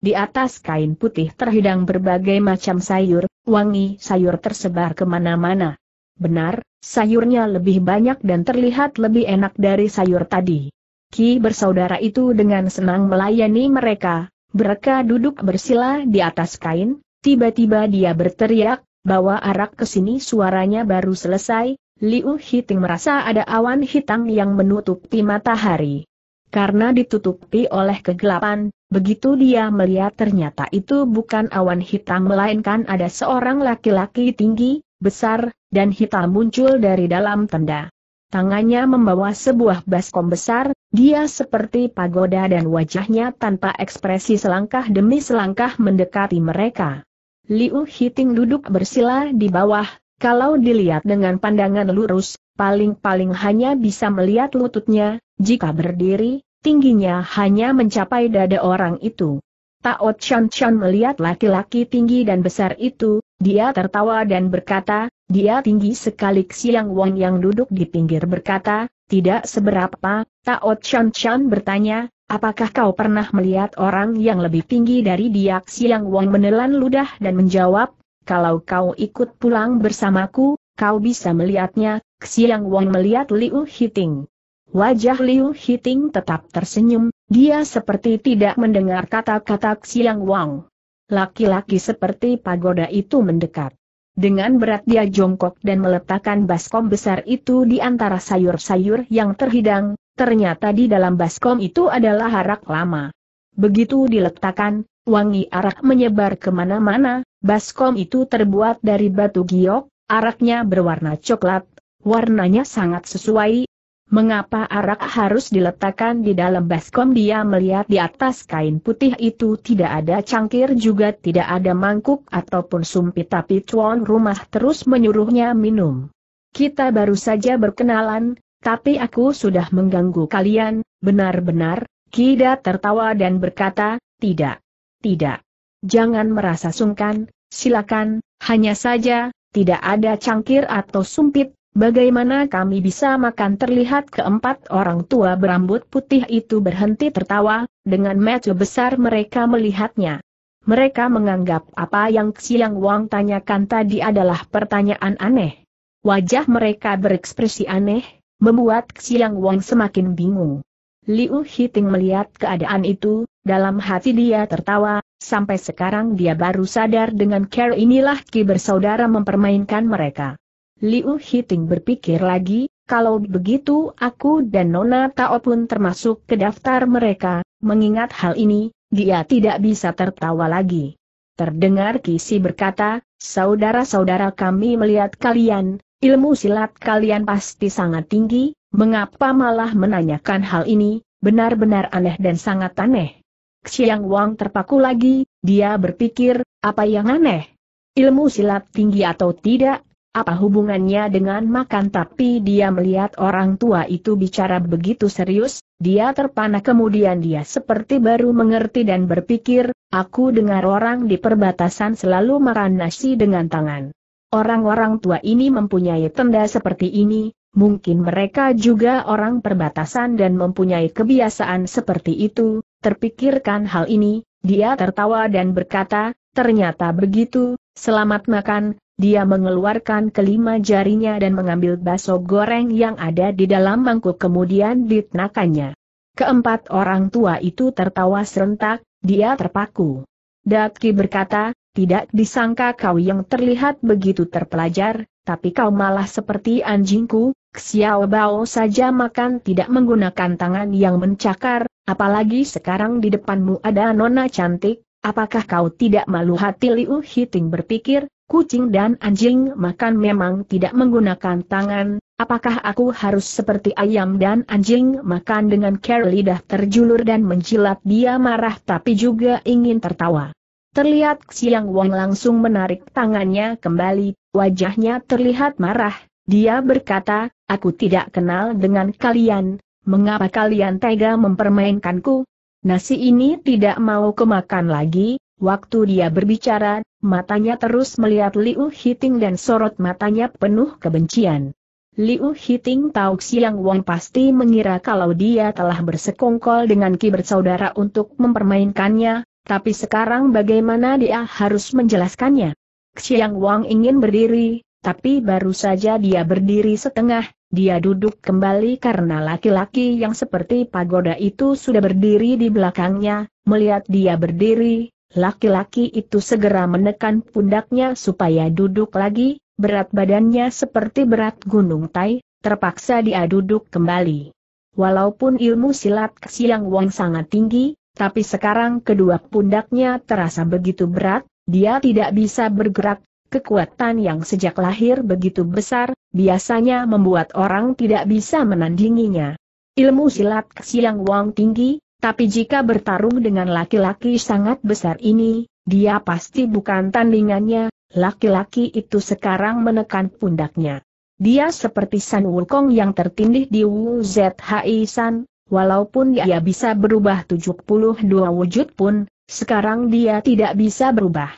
Di atas kain putih terhidang berbagai macam sayur, wangi sayur tersebar kemana-mana. Benar, sayurnya lebih banyak dan terlihat lebih enak dari sayur tadi. Ki bersaudara itu dengan senang melayani mereka, mereka duduk bersila di atas kain, tiba-tiba dia berteriak, bawa arak ke sini suaranya baru selesai, Liu Hiting merasa ada awan hitam yang menutupi matahari. Karena ditutupi oleh kegelapan, begitu dia melihat ternyata itu bukan awan hitam melainkan ada seorang laki-laki tinggi, besar, dan hitam muncul dari dalam tenda. Tangannya membawa sebuah baskom besar, dia seperti pagoda dan wajahnya tanpa ekspresi selangkah demi selangkah mendekati mereka. Liu Hiting duduk bersila di bawah, kalau dilihat dengan pandangan lurus, paling-paling hanya bisa melihat lututnya, jika berdiri, tingginya hanya mencapai dada orang itu. Taot Chan Chan melihat laki-laki tinggi dan besar itu, dia tertawa dan berkata, dia tinggi sekali Xiang Wang yang duduk di pinggir berkata, tidak seberapa, Taot Chan Chan bertanya, apakah kau pernah melihat orang yang lebih tinggi dari dia Xiang Wang menelan ludah dan menjawab, kalau kau ikut pulang bersamaku, kau bisa melihatnya, Xiang Wang melihat Liu Hiting. Wajah Liu Hiting tetap tersenyum, dia seperti tidak mendengar kata-kata Xiang Wang. Laki-laki seperti pagoda itu mendekat. Dengan berat dia jongkok dan meletakkan baskom besar itu di antara sayur-sayur yang terhidang, ternyata di dalam baskom itu adalah harak lama. Begitu diletakkan, wangi arak menyebar kemana-mana, Baskom itu terbuat dari batu giok, araknya berwarna coklat, warnanya sangat sesuai. Mengapa arak harus diletakkan di dalam baskom dia melihat di atas kain putih itu tidak ada cangkir juga tidak ada mangkuk ataupun sumpit tapi tuan rumah terus menyuruhnya minum. Kita baru saja berkenalan, tapi aku sudah mengganggu kalian, benar-benar, Kida tertawa dan berkata, tidak, tidak jangan merasa sungkan, silakan, hanya saja, tidak ada cangkir atau sumpit, bagaimana kami bisa makan terlihat keempat orang tua berambut putih itu berhenti tertawa, dengan mata besar mereka melihatnya. Mereka menganggap apa yang Xiang Wang tanyakan tadi adalah pertanyaan aneh. Wajah mereka berekspresi aneh, membuat Xiang Wang semakin bingung. Liu Hiting melihat keadaan itu, dalam hati dia tertawa, sampai sekarang dia baru sadar dengan care inilah Ki bersaudara mempermainkan mereka. Liu Hiting berpikir lagi, kalau begitu aku dan Nona Tao pun termasuk ke daftar mereka, mengingat hal ini, dia tidak bisa tertawa lagi. Terdengar Kisi berkata, saudara-saudara kami melihat kalian, ilmu silat kalian pasti sangat tinggi, Mengapa malah menanyakan hal ini, benar-benar aneh dan sangat aneh. Xiang Wang terpaku lagi, dia berpikir, apa yang aneh? Ilmu silat tinggi atau tidak, apa hubungannya dengan makan tapi dia melihat orang tua itu bicara begitu serius, dia terpana kemudian dia seperti baru mengerti dan berpikir, aku dengar orang di perbatasan selalu makan nasi dengan tangan. Orang-orang tua ini mempunyai tenda seperti ini, mungkin mereka juga orang perbatasan dan mempunyai kebiasaan seperti itu, terpikirkan hal ini, dia tertawa dan berkata, ternyata begitu, selamat makan, dia mengeluarkan kelima jarinya dan mengambil bakso goreng yang ada di dalam mangkuk kemudian ditnakannya. Keempat orang tua itu tertawa serentak, dia terpaku. Daki berkata, tidak disangka kau yang terlihat begitu terpelajar, tapi kau malah seperti anjingku, Xiao Bao saja makan tidak menggunakan tangan yang mencakar, apalagi sekarang di depanmu ada nona cantik, apakah kau tidak malu hati Liu Hiting berpikir, kucing dan anjing makan memang tidak menggunakan tangan, apakah aku harus seperti ayam dan anjing makan dengan care lidah terjulur dan menjilat dia marah tapi juga ingin tertawa. Terlihat Xiang Wang langsung menarik tangannya kembali, wajahnya terlihat marah, dia berkata, aku tidak kenal dengan kalian, mengapa kalian tega mempermainkanku? Nasi ini tidak mau kemakan lagi, waktu dia berbicara, matanya terus melihat Liu Hiting dan sorot matanya penuh kebencian. Liu Hiting tahu Xiang Wang pasti mengira kalau dia telah bersekongkol dengan Ki bersaudara untuk mempermainkannya, tapi sekarang bagaimana dia harus menjelaskannya? Xiang Wang ingin berdiri, tapi baru saja dia berdiri setengah, dia duduk kembali karena laki-laki yang seperti pagoda itu sudah berdiri di belakangnya, melihat dia berdiri, laki-laki itu segera menekan pundaknya supaya duduk lagi, berat badannya seperti berat gunung tai, terpaksa dia duduk kembali. Walaupun ilmu silat Siang Wang sangat tinggi, tapi sekarang kedua pundaknya terasa begitu berat, dia tidak bisa bergerak, Kekuatan yang sejak lahir begitu besar, biasanya membuat orang tidak bisa menandinginya. Ilmu silat siang Wang tinggi, tapi jika bertarung dengan laki-laki sangat besar ini, dia pasti bukan tandingannya, laki-laki itu sekarang menekan pundaknya. Dia seperti San Wukong yang tertindih di Wu Zhi San, walaupun dia bisa berubah 72 wujud pun, sekarang dia tidak bisa berubah.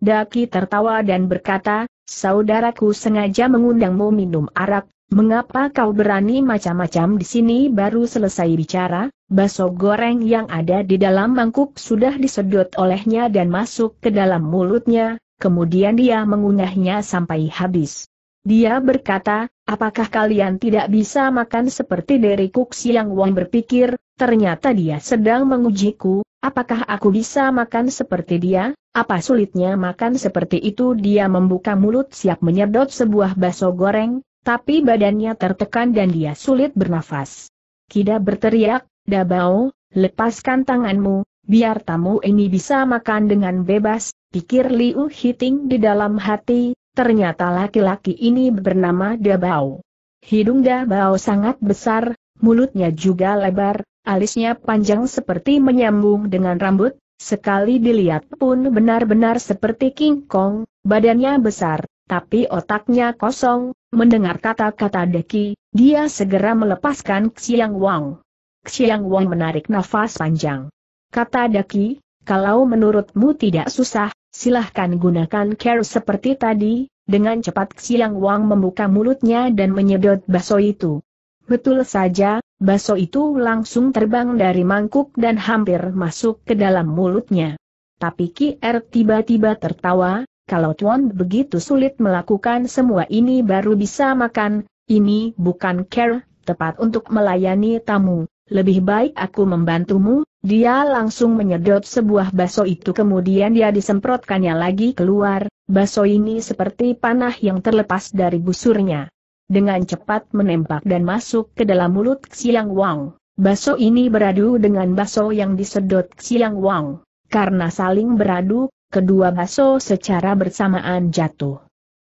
Daki tertawa dan berkata, saudaraku sengaja mengundangmu minum arak, mengapa kau berani macam-macam di sini baru selesai bicara, baso goreng yang ada di dalam mangkuk sudah disedot olehnya dan masuk ke dalam mulutnya, kemudian dia mengunyahnya sampai habis. Dia berkata, apakah kalian tidak bisa makan seperti dari Kuk Siang Wong berpikir, ternyata dia sedang mengujiku, apakah aku bisa makan seperti dia? Apa sulitnya makan seperti itu dia membuka mulut siap menyedot sebuah baso goreng, tapi badannya tertekan dan dia sulit bernafas. Kida berteriak, Dabao, lepaskan tanganmu, biar tamu ini bisa makan dengan bebas, pikir Liu Hiting di dalam hati, ternyata laki-laki ini bernama Dabao. Hidung Dabao sangat besar, mulutnya juga lebar, alisnya panjang seperti menyambung dengan rambut, Sekali dilihat pun benar-benar seperti King Kong, badannya besar, tapi otaknya kosong, mendengar kata-kata Deki, dia segera melepaskan Xiang Wang. Xiang Wang menarik nafas panjang. Kata Deki, kalau menurutmu tidak susah, silahkan gunakan care seperti tadi, dengan cepat Xiang Wang membuka mulutnya dan menyedot baso itu. Betul saja, Baso itu langsung terbang dari mangkuk dan hampir masuk ke dalam mulutnya. Tapi Ki Er tiba-tiba tertawa, kalau Tuan begitu sulit melakukan semua ini baru bisa makan, ini bukan care, tepat untuk melayani tamu, lebih baik aku membantumu, dia langsung menyedot sebuah baso itu kemudian dia disemprotkannya lagi keluar, baso ini seperti panah yang terlepas dari busurnya dengan cepat menembak dan masuk ke dalam mulut Xiang Wang. Baso ini beradu dengan baso yang disedot Xiang Wang. Karena saling beradu, kedua baso secara bersamaan jatuh.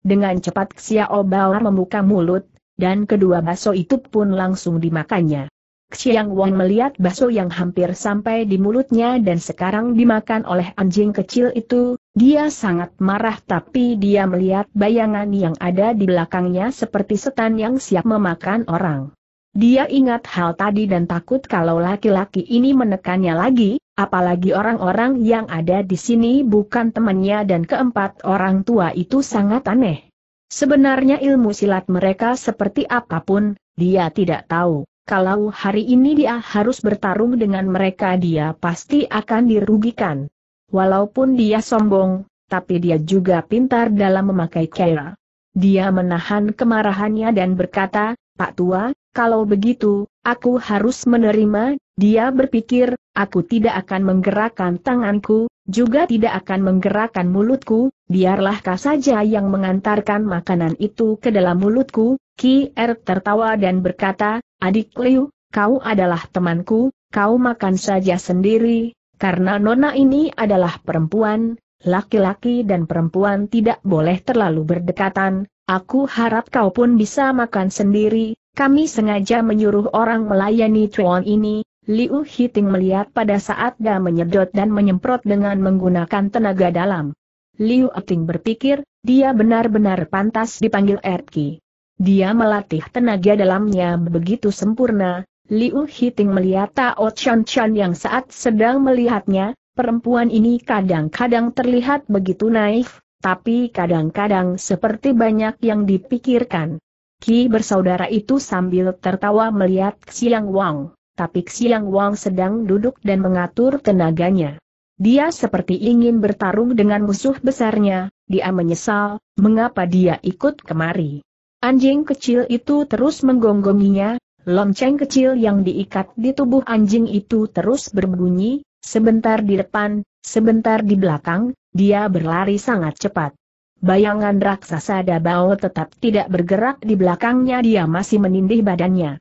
Dengan cepat Xiao Bao membuka mulut, dan kedua baso itu pun langsung dimakannya. Xiang Wang melihat baso yang hampir sampai di mulutnya dan sekarang dimakan oleh anjing kecil itu, dia sangat marah tapi dia melihat bayangan yang ada di belakangnya seperti setan yang siap memakan orang. Dia ingat hal tadi dan takut kalau laki-laki ini menekannya lagi, apalagi orang-orang yang ada di sini bukan temannya dan keempat orang tua itu sangat aneh. Sebenarnya ilmu silat mereka seperti apapun, dia tidak tahu. Kalau hari ini dia harus bertarung dengan mereka dia pasti akan dirugikan. Walaupun dia sombong, tapi dia juga pintar dalam memakai kera. Dia menahan kemarahannya dan berkata, Pak Tua, kalau begitu, aku harus menerima, dia berpikir, aku tidak akan menggerakkan tanganku, juga tidak akan menggerakkan mulutku, biarlah kau saja yang mengantarkan makanan itu ke dalam mulutku, Ki Er tertawa dan berkata, adik Liu, kau adalah temanku, kau makan saja sendiri, karena nona ini adalah perempuan, laki-laki dan perempuan tidak boleh terlalu berdekatan, aku harap kau pun bisa makan sendiri, kami sengaja menyuruh orang melayani cuan ini, Liu Hiting melihat pada saat dia menyedot dan menyemprot dengan menggunakan tenaga dalam. Liu Ting berpikir, dia benar-benar pantas dipanggil Erki. Dia melatih tenaga dalamnya begitu sempurna, Liu Hiting melihat Tao Chan Chan yang saat sedang melihatnya, perempuan ini kadang-kadang terlihat begitu naif, tapi kadang-kadang seperti banyak yang dipikirkan. Ki bersaudara itu sambil tertawa melihat Xiang Wang, tapi Xiang Wang sedang duduk dan mengatur tenaganya. Dia seperti ingin bertarung dengan musuh besarnya, dia menyesal, mengapa dia ikut kemari. Anjing kecil itu terus menggonggonginya, Lonceng kecil yang diikat di tubuh anjing itu terus berbunyi, sebentar di depan, sebentar di belakang, dia berlari sangat cepat. Bayangan raksasa Dabao tetap tidak bergerak di belakangnya dia masih menindih badannya.